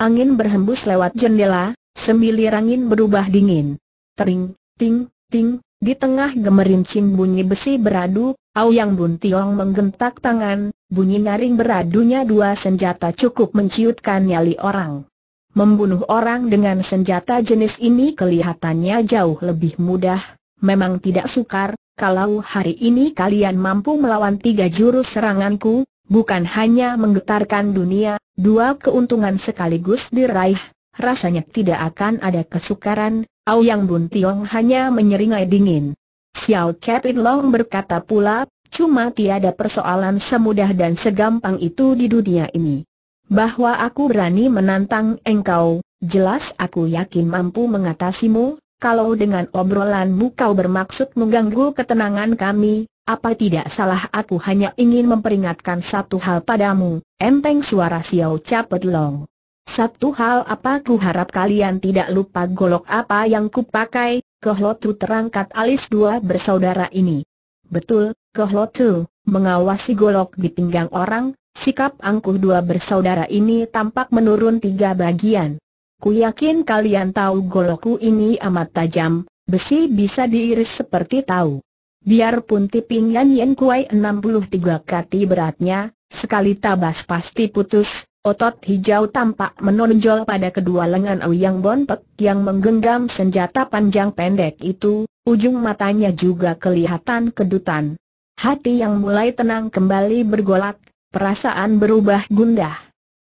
Angin berhembus lewat jendela, sembilir angin berubah dingin. Tering, ting, Ting, di tengah gemerincing bunyi besi beradu, Auyang Bun Tiong menggentak tangan, bunyi naring beradunya dua senjata cukup menciutkan nyali orang. Membunuh orang dengan senjata jenis ini kelihatannya jauh lebih mudah, memang tidak sukar, kalau hari ini kalian mampu melawan tiga jurus seranganku, bukan hanya menggetarkan dunia, dua keuntungan sekaligus diraih, rasanya tidak akan ada kesukaran, yang Bun Tiong hanya menyeringai dingin. Xiao Capit Long berkata pula, cuma tiada persoalan semudah dan segampang itu di dunia ini. Bahwa aku berani menantang engkau, jelas aku yakin mampu mengatasimu, kalau dengan obrolanmu kau bermaksud mengganggu ketenangan kami, apa tidak salah aku hanya ingin memperingatkan satu hal padamu, enteng suara Xiao Capet Long. Satu hal apa ku harap kalian tidak lupa golok apa yang kupakai, Kehlotu terangkat alis dua bersaudara ini. Betul, Kehlotu, mengawasi golok di pinggang orang, sikap angkuh dua bersaudara ini tampak menurun tiga bagian. Ku yakin kalian tahu golokku ini amat tajam, besi bisa diiris seperti tahu. Biarpun tiping Yen Kuai 63 kati beratnya, Sekali tabas pasti putus, otot hijau tampak menonjol pada kedua lengan Ouyang Bonpek yang menggenggam senjata panjang pendek itu, ujung matanya juga kelihatan kedutan. Hati yang mulai tenang kembali bergolak, perasaan berubah gundah.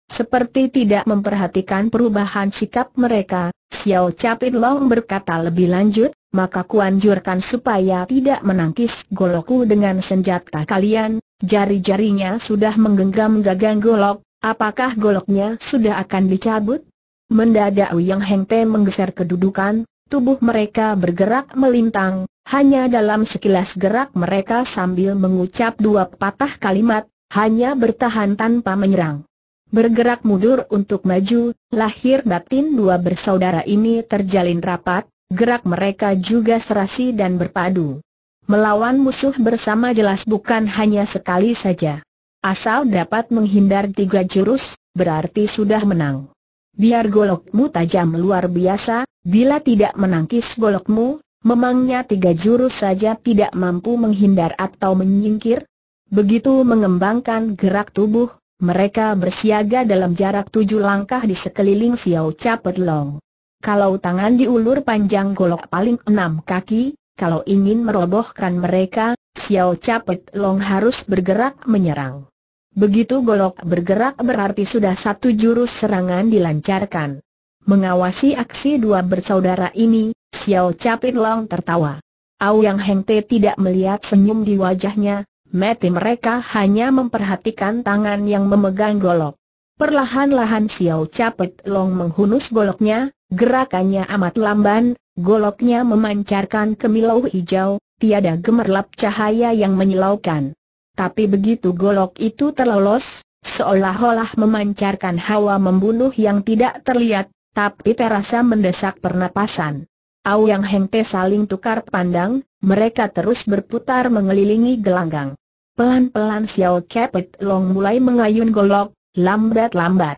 Seperti tidak memperhatikan perubahan sikap mereka, Xiao Capit Long berkata lebih lanjut, maka kuanjurkan supaya tidak menangkis goloku dengan senjata kalian, Jari-jarinya sudah menggenggam gagang golok, apakah goloknya sudah akan dicabut? Mendadak Yang Heng Te menggeser kedudukan, tubuh mereka bergerak melintang, hanya dalam sekilas gerak mereka sambil mengucap dua patah kalimat, hanya bertahan tanpa menyerang. Bergerak mundur untuk maju, lahir batin dua bersaudara ini terjalin rapat, gerak mereka juga serasi dan berpadu. Melawan musuh bersama jelas bukan hanya sekali saja. Asal dapat menghindar tiga jurus, berarti sudah menang. Biar golokmu tajam luar biasa, bila tidak menangkis golokmu, memangnya tiga jurus saja tidak mampu menghindar atau menyingkir? Begitu mengembangkan gerak tubuh, mereka bersiaga dalam jarak tujuh langkah di sekeliling Xiao Capet Long. Kalau tangan diulur panjang golok paling enam kaki, kalau ingin merobohkan mereka, Xiao Capet Long harus bergerak menyerang. Begitu golok bergerak berarti sudah satu jurus serangan dilancarkan. Mengawasi aksi dua bersaudara ini, Xiao Capet Long tertawa. Au Heng Te tidak melihat senyum di wajahnya, mati mereka hanya memperhatikan tangan yang memegang golok. Perlahan-lahan Xiao Capet Long menghunus goloknya, gerakannya amat lamban, Goloknya memancarkan kemilau hijau, tiada gemerlap cahaya yang menyilaukan. Tapi begitu golok itu terlolos, seolah-olah memancarkan hawa membunuh yang tidak terlihat, tapi terasa mendesak pernapasan. Au yang hengte saling tukar pandang, mereka terus berputar mengelilingi gelanggang. Pelan-pelan Xiao Kepet Long mulai mengayun golok, lambat-lambat.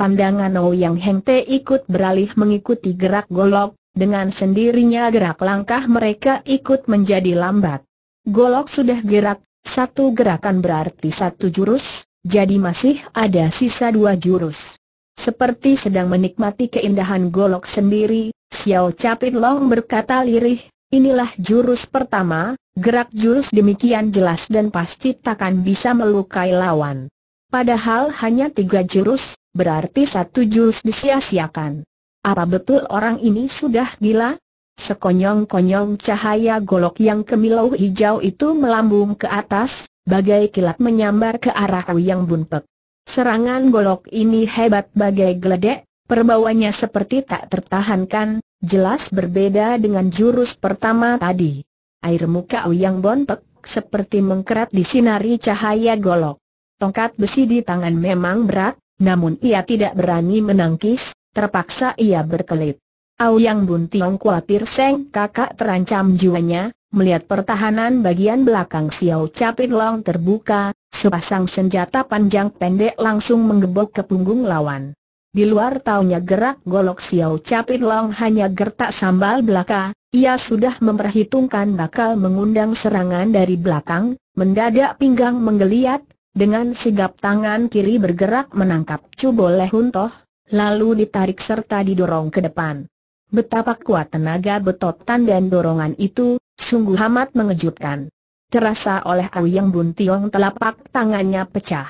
Pandangan Au yang hengte ikut beralih mengikuti gerak golok, dengan sendirinya gerak langkah mereka ikut menjadi lambat. Golok sudah gerak, satu gerakan berarti satu jurus, jadi masih ada sisa dua jurus. Seperti sedang menikmati keindahan golok sendiri, Xiao Capit Long berkata lirih, inilah jurus pertama, gerak jurus demikian jelas dan pasti takkan bisa melukai lawan. Padahal hanya tiga jurus, berarti satu jurus disia-siakan. Apa betul orang ini sudah gila? Sekonyong-konyong cahaya golok yang kemilau hijau itu melambung ke atas, bagai kilat menyambar ke arah yang Bunpek. Serangan golok ini hebat bagai geledek, perbawanya seperti tak tertahankan, jelas berbeda dengan jurus pertama tadi. Air muka Wuyang Bunpek seperti mengkerat sinari cahaya golok. Tongkat besi di tangan memang berat, namun ia tidak berani menangkis, Terpaksa ia berkelit. Auyang Bun Tiong khawatir Seng kakak terancam jiwanya, melihat pertahanan bagian belakang Xiao Capit Long terbuka, sepasang senjata panjang pendek langsung menggebok ke punggung lawan. Di luar taunya gerak golok Xiao Capit Long hanya gertak sambal belaka, ia sudah memperhitungkan bakal mengundang serangan dari belakang, mendadak pinggang menggeliat, dengan sigap tangan kiri bergerak menangkap Cubo Lehuntoh, lalu ditarik serta didorong ke depan. Betapa kuat tenaga betotan dan dorongan itu, sungguh amat mengejutkan. Terasa oleh Bun Tiong telapak tangannya pecah.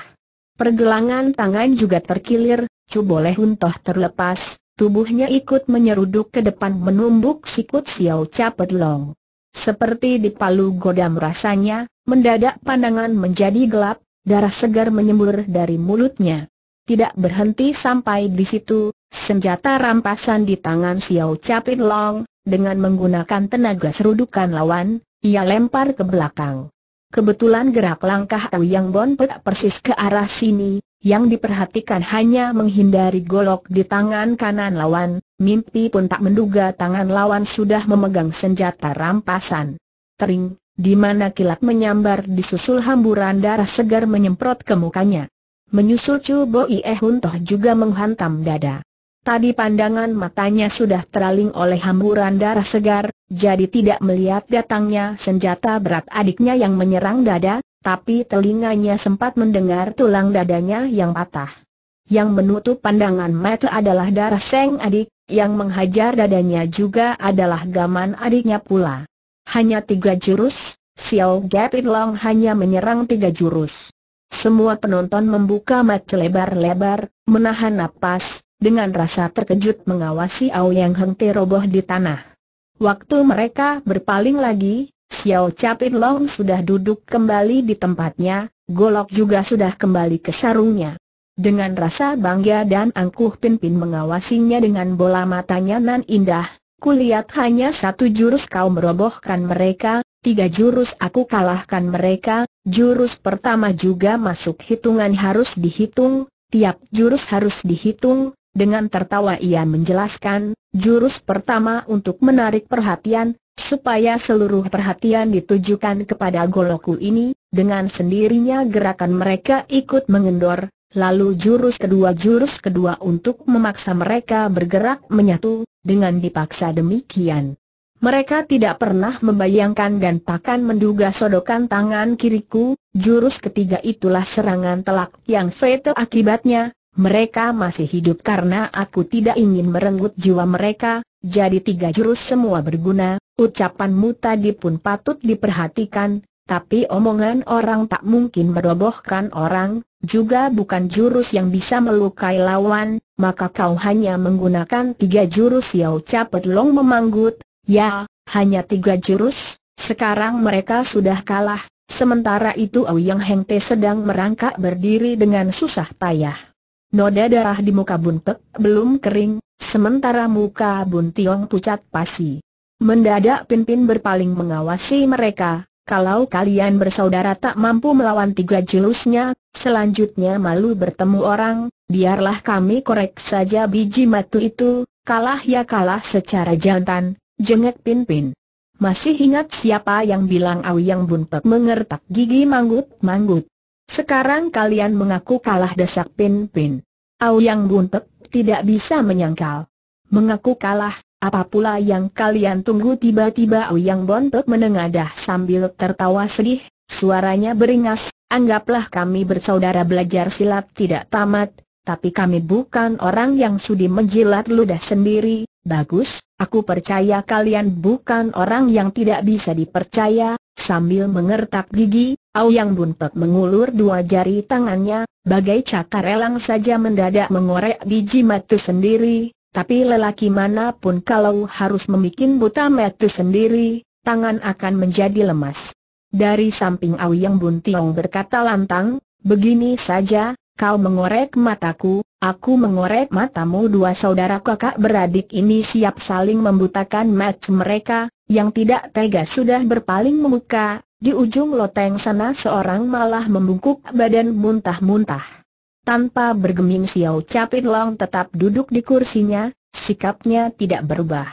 Pergelangan tangan juga terkilir, cuboleh untoh terlepas, tubuhnya ikut menyeruduk ke depan menumbuk sikut Xiao Capet Long. Seperti di palu godam rasanya, mendadak pandangan menjadi gelap, darah segar menyembur dari mulutnya tidak berhenti sampai di situ, senjata rampasan di tangan Xiao Capit Long, dengan menggunakan tenaga serudukan lawan, ia lempar ke belakang. Kebetulan gerak langkah Yang Bon tak persis ke arah sini, yang diperhatikan hanya menghindari golok di tangan kanan lawan, mimpi pun tak menduga tangan lawan sudah memegang senjata rampasan. Tering, di mana kilat menyambar disusul hamburan darah segar menyemprot ke mukanya. Menyusul Chu Bo Ie eh Hun Toh juga menghantam dada. Tadi pandangan matanya sudah teraling oleh hamburan darah segar, jadi tidak melihat datangnya senjata berat adiknya yang menyerang dada, tapi telinganya sempat mendengar tulang dadanya yang patah. Yang menutup pandangan mata adalah darah seng adik, yang menghajar dadanya juga adalah gaman adiknya pula. Hanya tiga jurus, Xiao Gapit Long hanya menyerang tiga jurus. Semua penonton membuka mata lebar-lebar, menahan napas, dengan rasa terkejut mengawasi Yang Heng teroboh di tanah. Waktu mereka berpaling lagi, Xiao Capit Long sudah duduk kembali di tempatnya, golok juga sudah kembali ke sarungnya. Dengan rasa bangga dan angkuh Pin mengawasinya dengan bola matanya nan indah, kulihat hanya satu jurus kau merobohkan mereka, tiga jurus aku kalahkan mereka, jurus pertama juga masuk hitungan harus dihitung, tiap jurus harus dihitung, dengan tertawa ia menjelaskan, jurus pertama untuk menarik perhatian, supaya seluruh perhatian ditujukan kepada goloku ini, dengan sendirinya gerakan mereka ikut mengendor, Lalu jurus kedua jurus kedua untuk memaksa mereka bergerak menyatu, dengan dipaksa demikian. Mereka tidak pernah membayangkan dan takkan menduga sodokan tangan kiriku, jurus ketiga itulah serangan telak yang fatal akibatnya, mereka masih hidup karena aku tidak ingin merenggut jiwa mereka, jadi tiga jurus semua berguna, ucapanmu tadi pun patut diperhatikan, tapi omongan orang tak mungkin merobohkan orang, juga bukan jurus yang bisa melukai lawan, maka kau hanya menggunakan tiga jurus Yau Capet Long memanggut, Ya, hanya tiga jurus, sekarang mereka sudah kalah, sementara itu Ouyang Heng Te sedang merangkak berdiri dengan susah payah. Noda darah di muka Buntek belum kering, sementara muka Bun pucat pasi. Mendadak Pimpin berpaling mengawasi mereka, kalau kalian bersaudara tak mampu melawan tiga jurusnya, selanjutnya malu bertemu orang, biarlah kami korek saja biji matu itu, kalah ya kalah secara jantan, Jengek Pin Pin. Masih ingat siapa yang bilang Auyang yang buntet mengertak gigi manggut-manggut? Sekarang kalian mengaku kalah desak Pin Pin. Auyang Buntet tidak bisa menyangkal. Mengaku kalah, apa pula yang kalian tunggu tiba-tiba Auyang yang buntet menengadah sambil tertawa sedih, suaranya beringas, anggaplah kami bersaudara belajar silat tidak tamat, tapi kami bukan orang yang sudi menjilat ludah sendiri, Bagus, aku percaya kalian bukan orang yang tidak bisa dipercaya, sambil mengertak gigi, Aoyang Bunpek mengulur dua jari tangannya, bagai cakar elang saja mendadak mengorek biji mata sendiri, tapi lelaki manapun kalau harus memikin buta mata sendiri, tangan akan menjadi lemas. Dari samping Aoyang Buntiong berkata lantang, begini saja, kau mengorek mataku, Aku mengorek matamu dua saudara kakak beradik ini siap saling membutakan match mereka, yang tidak tega sudah berpaling memuka, di ujung loteng sana seorang malah membungkuk badan muntah-muntah. Tanpa bergeming Xiao Capit Long tetap duduk di kursinya, sikapnya tidak berubah.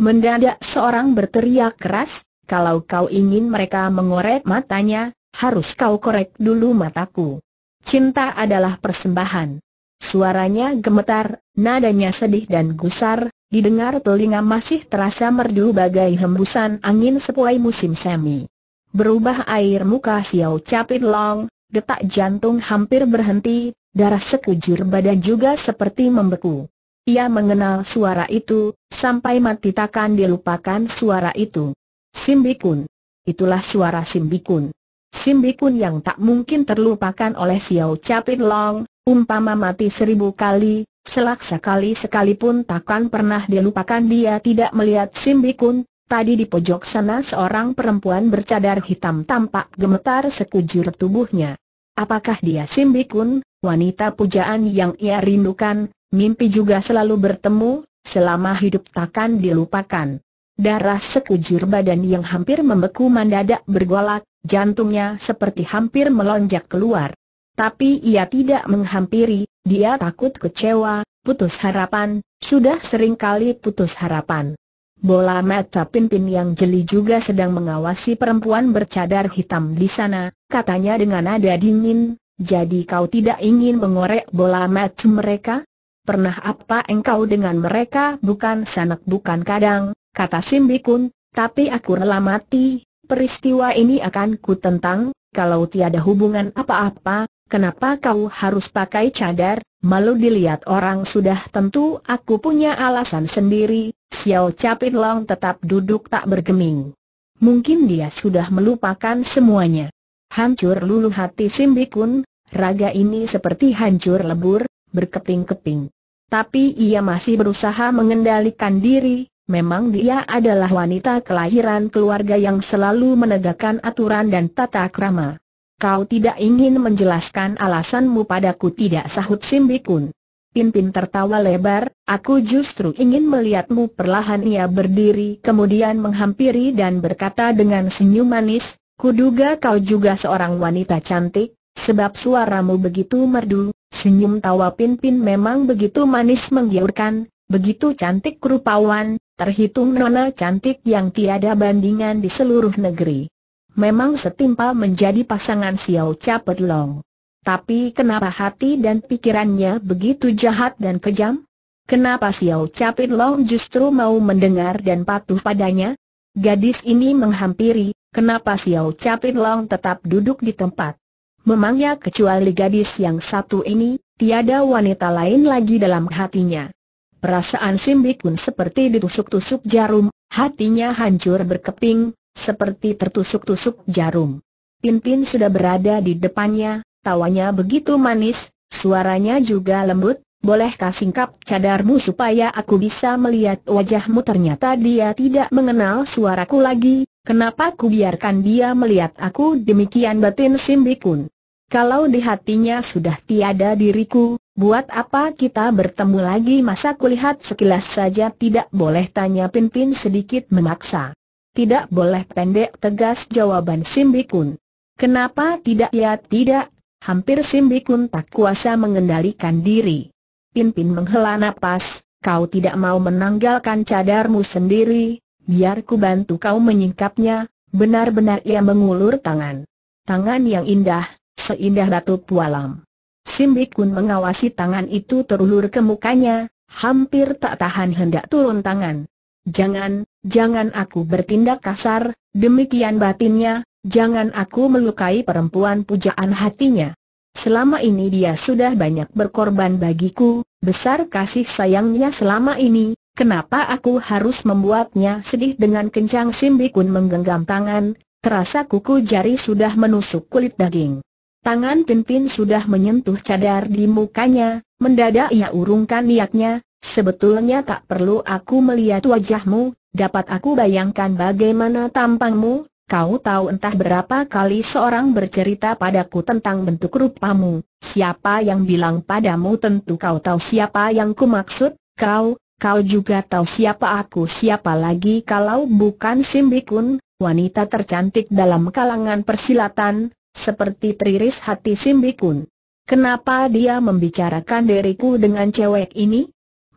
Mendadak seorang berteriak keras, kalau kau ingin mereka mengorek matanya, harus kau korek dulu mataku. Cinta adalah persembahan. Suaranya gemetar, nadanya sedih dan gusar, didengar telinga masih terasa merdu bagai hembusan angin sepuai musim semi. Berubah air muka Xiao Capit Long, detak jantung hampir berhenti, darah sekujur badan juga seperti membeku. Ia mengenal suara itu, sampai mati takkan dilupakan suara itu. Simbikun. Itulah suara Simbikun. Simbikun yang tak mungkin terlupakan oleh Xiao Capit Long, Umpama mati seribu kali, selaksa sekali sekalipun takkan pernah dilupakan dia tidak melihat Simbikun, Tadi di pojok sana seorang perempuan bercadar hitam tampak gemetar sekujur tubuhnya. Apakah dia Simbikun, wanita pujaan yang ia rindukan, mimpi juga selalu bertemu, selama hidup takkan dilupakan. Darah sekujur badan yang hampir membeku mendadak bergolak, jantungnya seperti hampir melonjak keluar. Tapi ia tidak menghampiri, dia takut kecewa, putus harapan, sudah sering kali putus harapan. Bola mata pimpin yang jeli juga sedang mengawasi perempuan bercadar hitam di sana, katanya dengan nada dingin, jadi kau tidak ingin mengorek bola mata mereka? Pernah apa engkau dengan mereka bukan sanak bukan kadang, kata Simbikun, tapi aku rela mati, peristiwa ini akan ku tentang, kalau tiada hubungan apa-apa, Kenapa kau harus pakai cadar? Malu dilihat orang sudah tentu aku punya alasan sendiri. Xiao Capin Long tetap duduk tak bergeming. Mungkin dia sudah melupakan semuanya. Hancur lulu hati Simbikun, raga ini seperti hancur lebur, berkeping-keping. Tapi ia masih berusaha mengendalikan diri, memang dia adalah wanita kelahiran keluarga yang selalu menegakkan aturan dan tata krama. Kau tidak ingin menjelaskan alasanmu padaku tidak sahut Simbikun. Pimpin tertawa lebar, aku justru ingin melihatmu perlahan ia berdiri kemudian menghampiri dan berkata dengan senyum manis, kuduga kau juga seorang wanita cantik, sebab suaramu begitu merdu, senyum tawa Pimpin memang begitu manis menggiurkan, begitu cantik rupawan, terhitung nona cantik yang tiada bandingan di seluruh negeri memang setimpal menjadi pasangan Xiao Capet Long. Tapi kenapa hati dan pikirannya begitu jahat dan kejam? Kenapa Xiao Capit Long justru mau mendengar dan patuh padanya? Gadis ini menghampiri, kenapa Xiao Capit Long tetap duduk di tempat? Memangnya kecuali gadis yang satu ini, tiada wanita lain lagi dalam hatinya. Perasaan Simbi pun seperti ditusuk-tusuk jarum, hatinya hancur berkeping, seperti tertusuk-tusuk jarum. Pimpin sudah berada di depannya, tawanya begitu manis, suaranya juga lembut, Bolehkah singkap cadarmu supaya aku bisa melihat wajahmu ternyata dia tidak mengenal suaraku lagi, kenapa ku biarkan dia melihat aku demikian batin Simbikun. Kalau di hatinya sudah tiada diriku, buat apa kita bertemu lagi masa kulihat sekilas saja tidak boleh tanya Pimpin sedikit memaksa. Tidak boleh pendek tegas jawaban Simbikun. Kenapa tidak ya tidak, hampir Simbikun tak kuasa mengendalikan diri. Pimpin menghela napas, kau tidak mau menanggalkan cadarmu sendiri, biar ku bantu kau menyingkapnya, benar-benar ia mengulur tangan. Tangan yang indah, seindah batu pualam. Simbikun mengawasi tangan itu terulur ke mukanya, hampir tak tahan hendak turun tangan. Jangan, jangan aku bertindak kasar, demikian batinnya, jangan aku melukai perempuan pujaan hatinya. Selama ini dia sudah banyak berkorban bagiku, besar kasih sayangnya selama ini, kenapa aku harus membuatnya sedih dengan kencang Simbikun menggenggam tangan, terasa kuku jari sudah menusuk kulit daging. Tangan pimpin sudah menyentuh cadar di mukanya, mendadak ia urungkan niatnya, Sebetulnya tak perlu aku melihat wajahmu, dapat aku bayangkan bagaimana tampangmu, kau tahu entah berapa kali seorang bercerita padaku tentang bentuk rupamu, siapa yang bilang padamu tentu kau tahu siapa yang kumaksud, kau, kau juga tahu siapa aku siapa lagi kalau bukan Simbikun, wanita tercantik dalam kalangan persilatan, seperti teriris hati Simbikun. Kenapa dia membicarakan diriku dengan cewek ini?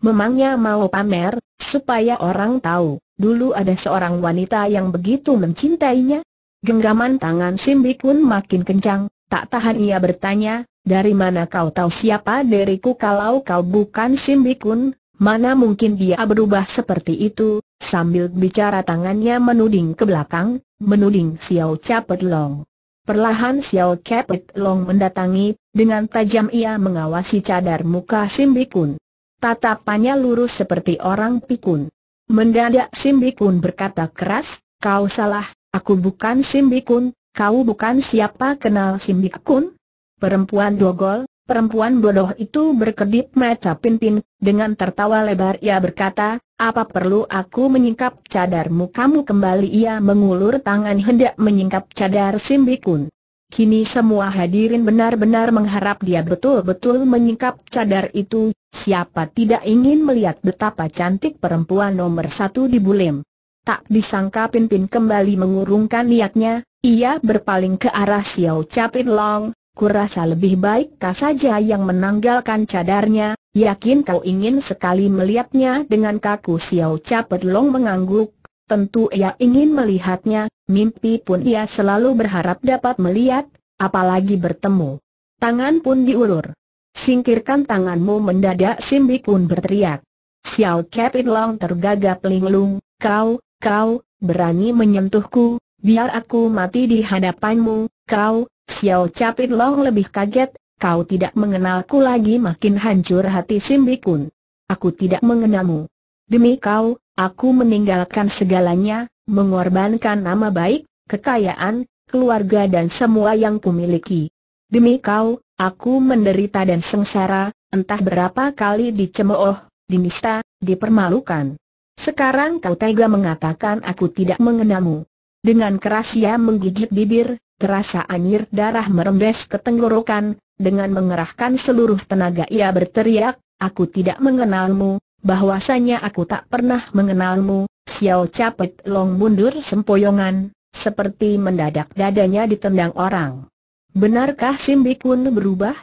memangnya mau pamer, supaya orang tahu, dulu ada seorang wanita yang begitu mencintainya? Genggaman tangan Simbi pun makin kencang, tak tahan ia bertanya, dari mana kau tahu siapa diriku kalau kau bukan Simbi Kun? Mana mungkin dia berubah seperti itu, sambil bicara tangannya menuding ke belakang, menuding Xiao Capet Long. Perlahan Xiao Capet Long mendatangi, dengan tajam ia mengawasi cadar muka Simbikun. Tatapannya lurus seperti orang pikun. Mendadak Simbikun berkata keras, kau salah, aku bukan Simbikun, kau bukan siapa kenal Simbikun? Perempuan dogol, perempuan bodoh itu berkedip mata pimpin, dengan tertawa lebar ia berkata, apa perlu aku menyingkap cadarmu kamu kembali ia mengulur tangan hendak menyingkap cadar Simbikun. Kini semua hadirin benar-benar mengharap dia betul-betul menyingkap cadar itu, siapa tidak ingin melihat betapa cantik perempuan nomor satu di Bulim? Tak disangka pimpin kembali mengurungkan niatnya, ia berpaling ke arah Xiao Capit Long, kurasa lebih baik kau saja yang menanggalkan cadarnya, yakin kau ingin sekali melihatnya dengan kaku Xiao Capit Long mengangguk, Tentu ia ingin melihatnya, mimpi pun ia selalu berharap dapat melihat, apalagi bertemu. Tangan pun diulur. Singkirkan tanganmu mendadak Simbi Kun berteriak. Xiao Capit Long tergagap linglung, kau, kau, berani menyentuhku, biar aku mati di hadapanmu, kau, Xiao Capit Long lebih kaget, kau tidak mengenalku lagi makin hancur hati Simbi Kun. Aku tidak mengenalmu. Demi kau, Aku meninggalkan segalanya, mengorbankan nama baik, kekayaan, keluarga dan semua yang kumiliki. Demi kau, aku menderita dan sengsara, entah berapa kali dicemooh, dinista, dipermalukan. Sekarang kau tega mengatakan aku tidak mengenamu. Dengan keras ia menggigit bibir, terasa anjir darah merembes ke tenggorokan, dengan mengerahkan seluruh tenaga ia berteriak, aku tidak mengenalmu, bahwasanya aku tak pernah mengenalmu, Xiao Capet Long mundur sempoyongan, seperti mendadak dadanya ditendang orang. Benarkah Simbi Kun berubah?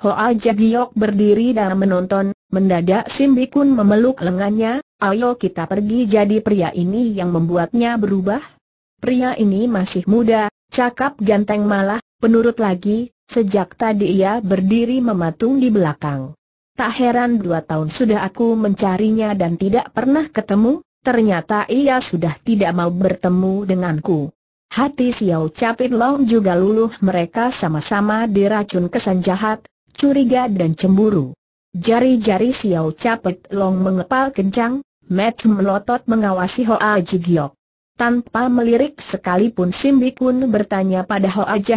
Hoa Jagiok berdiri dan menonton, mendadak Simbi Kun memeluk lengannya, ayo kita pergi jadi pria ini yang membuatnya berubah? Pria ini masih muda, cakap ganteng malah, penurut lagi, sejak tadi ia berdiri mematung di belakang. Tak heran dua tahun sudah aku mencarinya dan tidak pernah ketemu, ternyata ia sudah tidak mau bertemu denganku. Hati Xiao Capit Long juga luluh mereka sama-sama diracun kesan jahat, curiga dan cemburu. Jari-jari Xiao Capit Long mengepal kencang, Match melotot mengawasi Hoa Ji Tanpa melirik sekalipun Simbi Kun bertanya pada Hoa Ji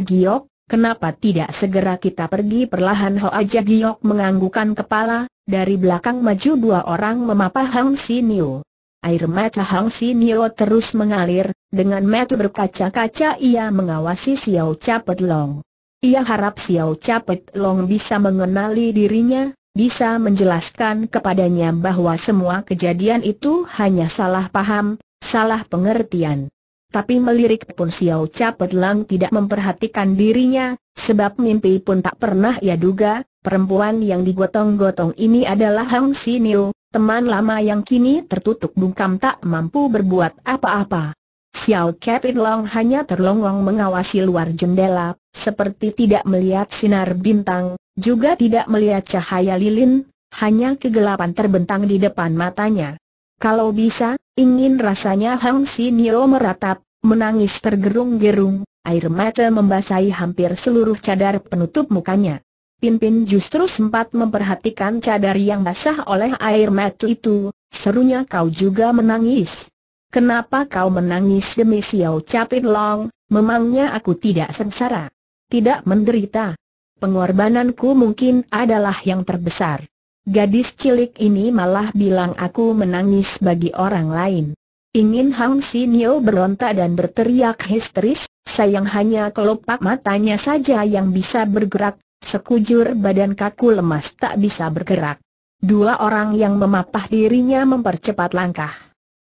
Kenapa tidak segera kita pergi perlahan ho Aja Giok menganggukan kepala, dari belakang maju dua orang memapah Hang Si Sinio. Air mata Hang Si Sinio terus mengalir, dengan mata berkaca-kaca ia mengawasi Xiao Capet Long. Ia harap Xiao Capet Long bisa mengenali dirinya, bisa menjelaskan kepadanya bahwa semua kejadian itu hanya salah paham, salah pengertian. Tapi melirik pun Xiao Cha Pedlang tidak memperhatikan dirinya, sebab mimpi pun tak pernah ia duga, perempuan yang digotong-gotong ini adalah Hang Niu, teman lama yang kini tertutup bungkam tak mampu berbuat apa-apa. Xiao Capit Lang hanya terlongong mengawasi luar jendela, seperti tidak melihat sinar bintang, juga tidak melihat cahaya lilin, hanya kegelapan terbentang di depan matanya. Kalau bisa, ingin rasanya Hang Nio meratap, menangis tergerung-gerung, air mata membasahi hampir seluruh cadar penutup mukanya. Pimpin justru sempat memperhatikan cadar yang basah oleh air mata itu, serunya kau juga menangis. Kenapa kau menangis demi Xiao Capit Long, memangnya aku tidak sengsara. Tidak menderita. Pengorbananku mungkin adalah yang terbesar. Gadis cilik ini malah bilang aku menangis bagi orang lain. Ingin Hang Si Nio berontak dan berteriak histeris, sayang hanya kelopak matanya saja yang bisa bergerak, sekujur badan kaku lemas tak bisa bergerak. Dua orang yang memapah dirinya mempercepat langkah.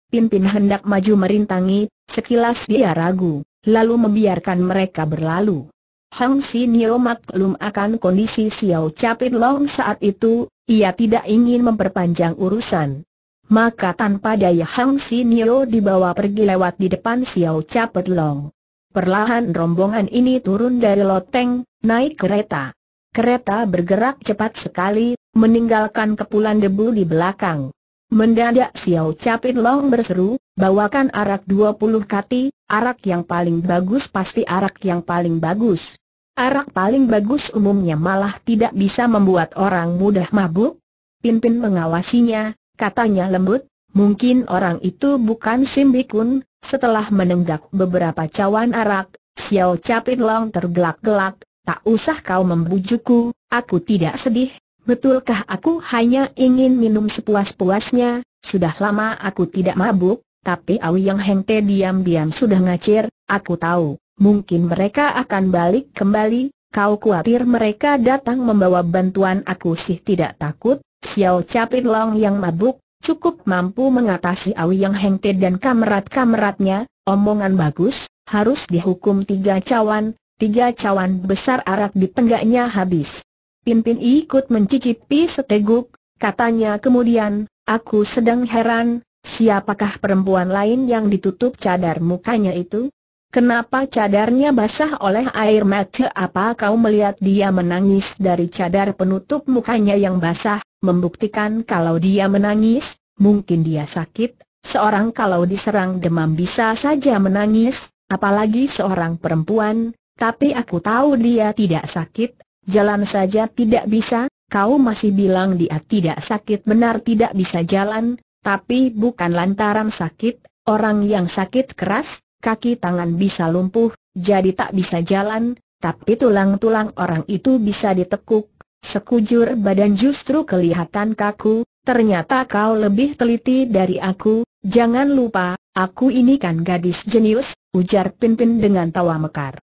Pimpin hendak maju merintangi, sekilas dia ragu, lalu membiarkan mereka berlalu. Hang Si Nio maklum akan kondisi Xiao Capit Long saat itu, ia tidak ingin memperpanjang urusan. Maka tanpa daya Hang Sinio dibawa pergi lewat di depan Xiao Capet Long. Perlahan rombongan ini turun dari loteng, naik kereta. Kereta bergerak cepat sekali, meninggalkan kepulan debu di belakang. Mendadak Xiao Capet Long berseru, bawakan arak 20 kati, arak yang paling bagus pasti arak yang paling bagus. Arak paling bagus umumnya malah tidak bisa membuat orang mudah mabuk. Pimpin mengawasinya, katanya lembut, mungkin orang itu bukan Simbikun. Setelah menenggak beberapa cawan arak, Xiao Capin Long tergelak-gelak, tak usah kau membujukku, aku tidak sedih. Betulkah aku hanya ingin minum sepuas-puasnya, sudah lama aku tidak mabuk, tapi Awi Yang Hengte diam-diam sudah ngacir, aku tahu mungkin mereka akan balik kembali, kau khawatir mereka datang membawa bantuan aku sih tidak takut, Xiao Capit Long yang mabuk, cukup mampu mengatasi Awi yang hengte dan kamerat-kameratnya, omongan bagus, harus dihukum tiga cawan, tiga cawan besar arak di tenggaknya habis. Pimpin ikut mencicipi seteguk, katanya kemudian, aku sedang heran, siapakah perempuan lain yang ditutup cadar mukanya itu? Kenapa cadarnya basah oleh air mata? Apa kau melihat dia menangis dari cadar penutup mukanya yang basah, membuktikan kalau dia menangis, mungkin dia sakit. Seorang kalau diserang demam bisa saja menangis, apalagi seorang perempuan, tapi aku tahu dia tidak sakit, jalan saja tidak bisa, kau masih bilang dia tidak sakit benar tidak bisa jalan, tapi bukan lantaran sakit, orang yang sakit keras, kaki tangan bisa lumpuh, jadi tak bisa jalan, tapi tulang-tulang orang itu bisa ditekuk, sekujur badan justru kelihatan kaku, ternyata kau lebih teliti dari aku, jangan lupa, aku ini kan gadis jenius, ujar Pimpin dengan tawa mekar.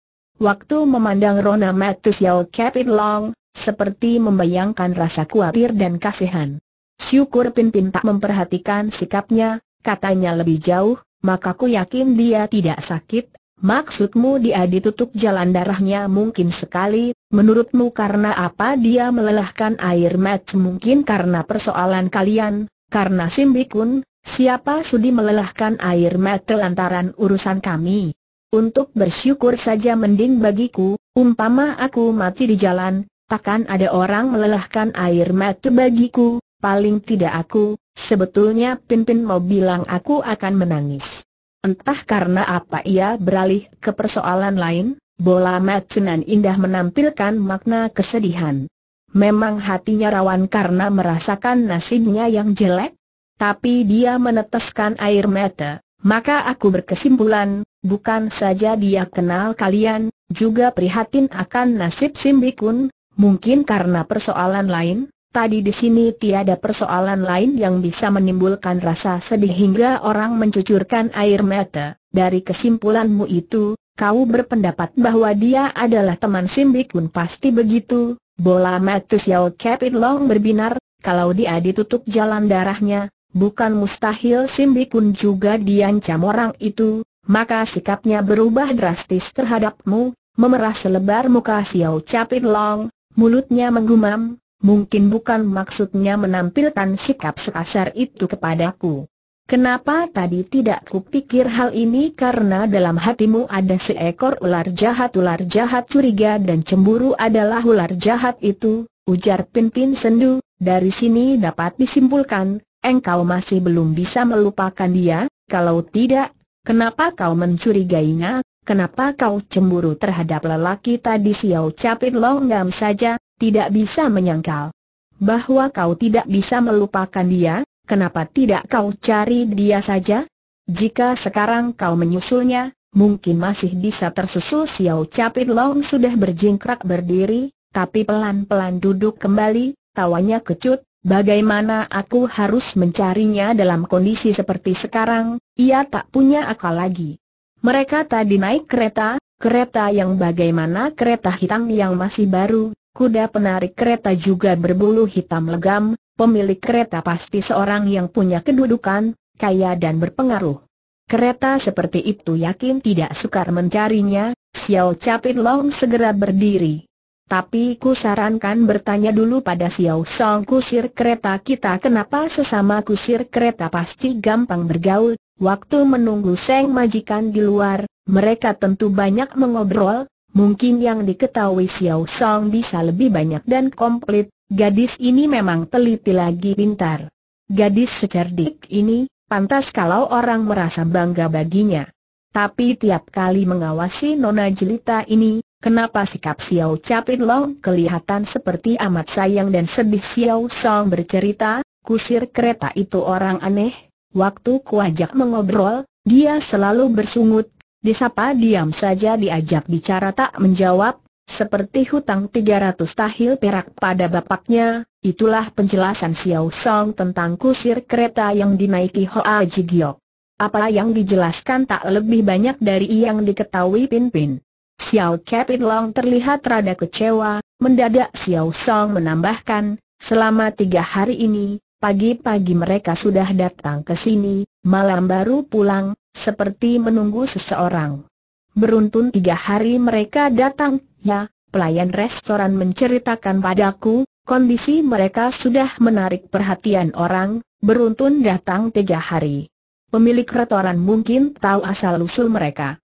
Waktu memandang Rona Matus yau Capit Long, seperti membayangkan rasa khawatir dan kasihan. Syukur Pimpin tak memperhatikan sikapnya, katanya lebih jauh, maka ku yakin dia tidak sakit. Maksudmu dia ditutup jalan darahnya mungkin sekali, menurutmu karena apa dia melelahkan air mat mungkin karena persoalan kalian, karena simbikun, siapa sudi melelahkan air mat lantaran urusan kami. Untuk bersyukur saja mending bagiku, umpama aku mati di jalan, takkan ada orang melelahkan air mat bagiku, paling tidak aku, Sebetulnya Pimpin mau bilang aku akan menangis. Entah karena apa ia beralih ke persoalan lain, bola matunan indah menampilkan makna kesedihan. Memang hatinya rawan karena merasakan nasibnya yang jelek, tapi dia meneteskan air mata, maka aku berkesimpulan, bukan saja dia kenal kalian, juga prihatin akan nasib Simbikun, mungkin karena persoalan lain, Tadi di sini tiada persoalan lain yang bisa menimbulkan rasa sedih hingga orang mencucurkan air mata. Dari kesimpulanmu itu, kau berpendapat bahwa dia adalah teman Simbikun pasti begitu. Bola mata Xiao Capit Long berbinar, kalau dia ditutup jalan darahnya, bukan mustahil Simbikun juga diancam orang itu, maka sikapnya berubah drastis terhadapmu, memerah selebar muka Xiao Capit Long, mulutnya menggumam, mungkin bukan maksudnya menampilkan sikap sekasar itu kepadaku. Kenapa tadi tidak kupikir hal ini karena dalam hatimu ada seekor ular jahat Ular jahat curiga dan cemburu adalah ular jahat itu, ujar Pimpin Sendu, dari sini dapat disimpulkan, engkau masih belum bisa melupakan dia, kalau tidak, kenapa kau mencurigainya, kenapa kau cemburu terhadap lelaki tadi Xiao Capit Longgam saja, tidak bisa menyangkal bahwa kau tidak bisa melupakan dia, kenapa tidak kau cari dia saja? Jika sekarang kau menyusulnya, mungkin masih bisa tersusul Xiao Capit Long sudah berjingkrak berdiri, tapi pelan-pelan duduk kembali, tawanya kecut, bagaimana aku harus mencarinya dalam kondisi seperti sekarang, ia tak punya akal lagi. Mereka tadi naik kereta, kereta yang bagaimana kereta hitam yang masih baru, Kuda penarik kereta juga berbulu hitam legam, pemilik kereta pasti seorang yang punya kedudukan, kaya dan berpengaruh. Kereta seperti itu yakin tidak sukar mencarinya, Xiao Capit Long segera berdiri. Tapi ku sarankan bertanya dulu pada Xiao Song kusir kereta kita kenapa sesama kusir kereta pasti gampang bergaul, waktu menunggu Seng Majikan di luar, mereka tentu banyak mengobrol, Mungkin yang diketahui Xiao Song bisa lebih banyak dan komplit, gadis ini memang teliti lagi pintar. Gadis secerdik ini, pantas kalau orang merasa bangga baginya. Tapi tiap kali mengawasi Nona Jelita ini, kenapa sikap Xiao Capit Long kelihatan seperti amat sayang dan sedih Xiao Song bercerita, kusir kereta itu orang aneh, waktu kuajak mengobrol, dia selalu bersungut Disapa diam saja diajak bicara tak menjawab, seperti hutang 300 tahil perak pada bapaknya, itulah penjelasan Xiao Song tentang kusir kereta yang dinaiki Hoa Ji Giok. Apa yang dijelaskan tak lebih banyak dari yang diketahui Pin Pin. Xiao Capit Long terlihat rada kecewa, mendadak Xiao Song menambahkan, selama tiga hari ini, pagi-pagi mereka sudah datang ke sini, malam baru pulang, seperti menunggu seseorang. Beruntun tiga hari mereka datang, ya, pelayan restoran menceritakan padaku, kondisi mereka sudah menarik perhatian orang, beruntun datang tiga hari. Pemilik restoran mungkin tahu asal-usul mereka.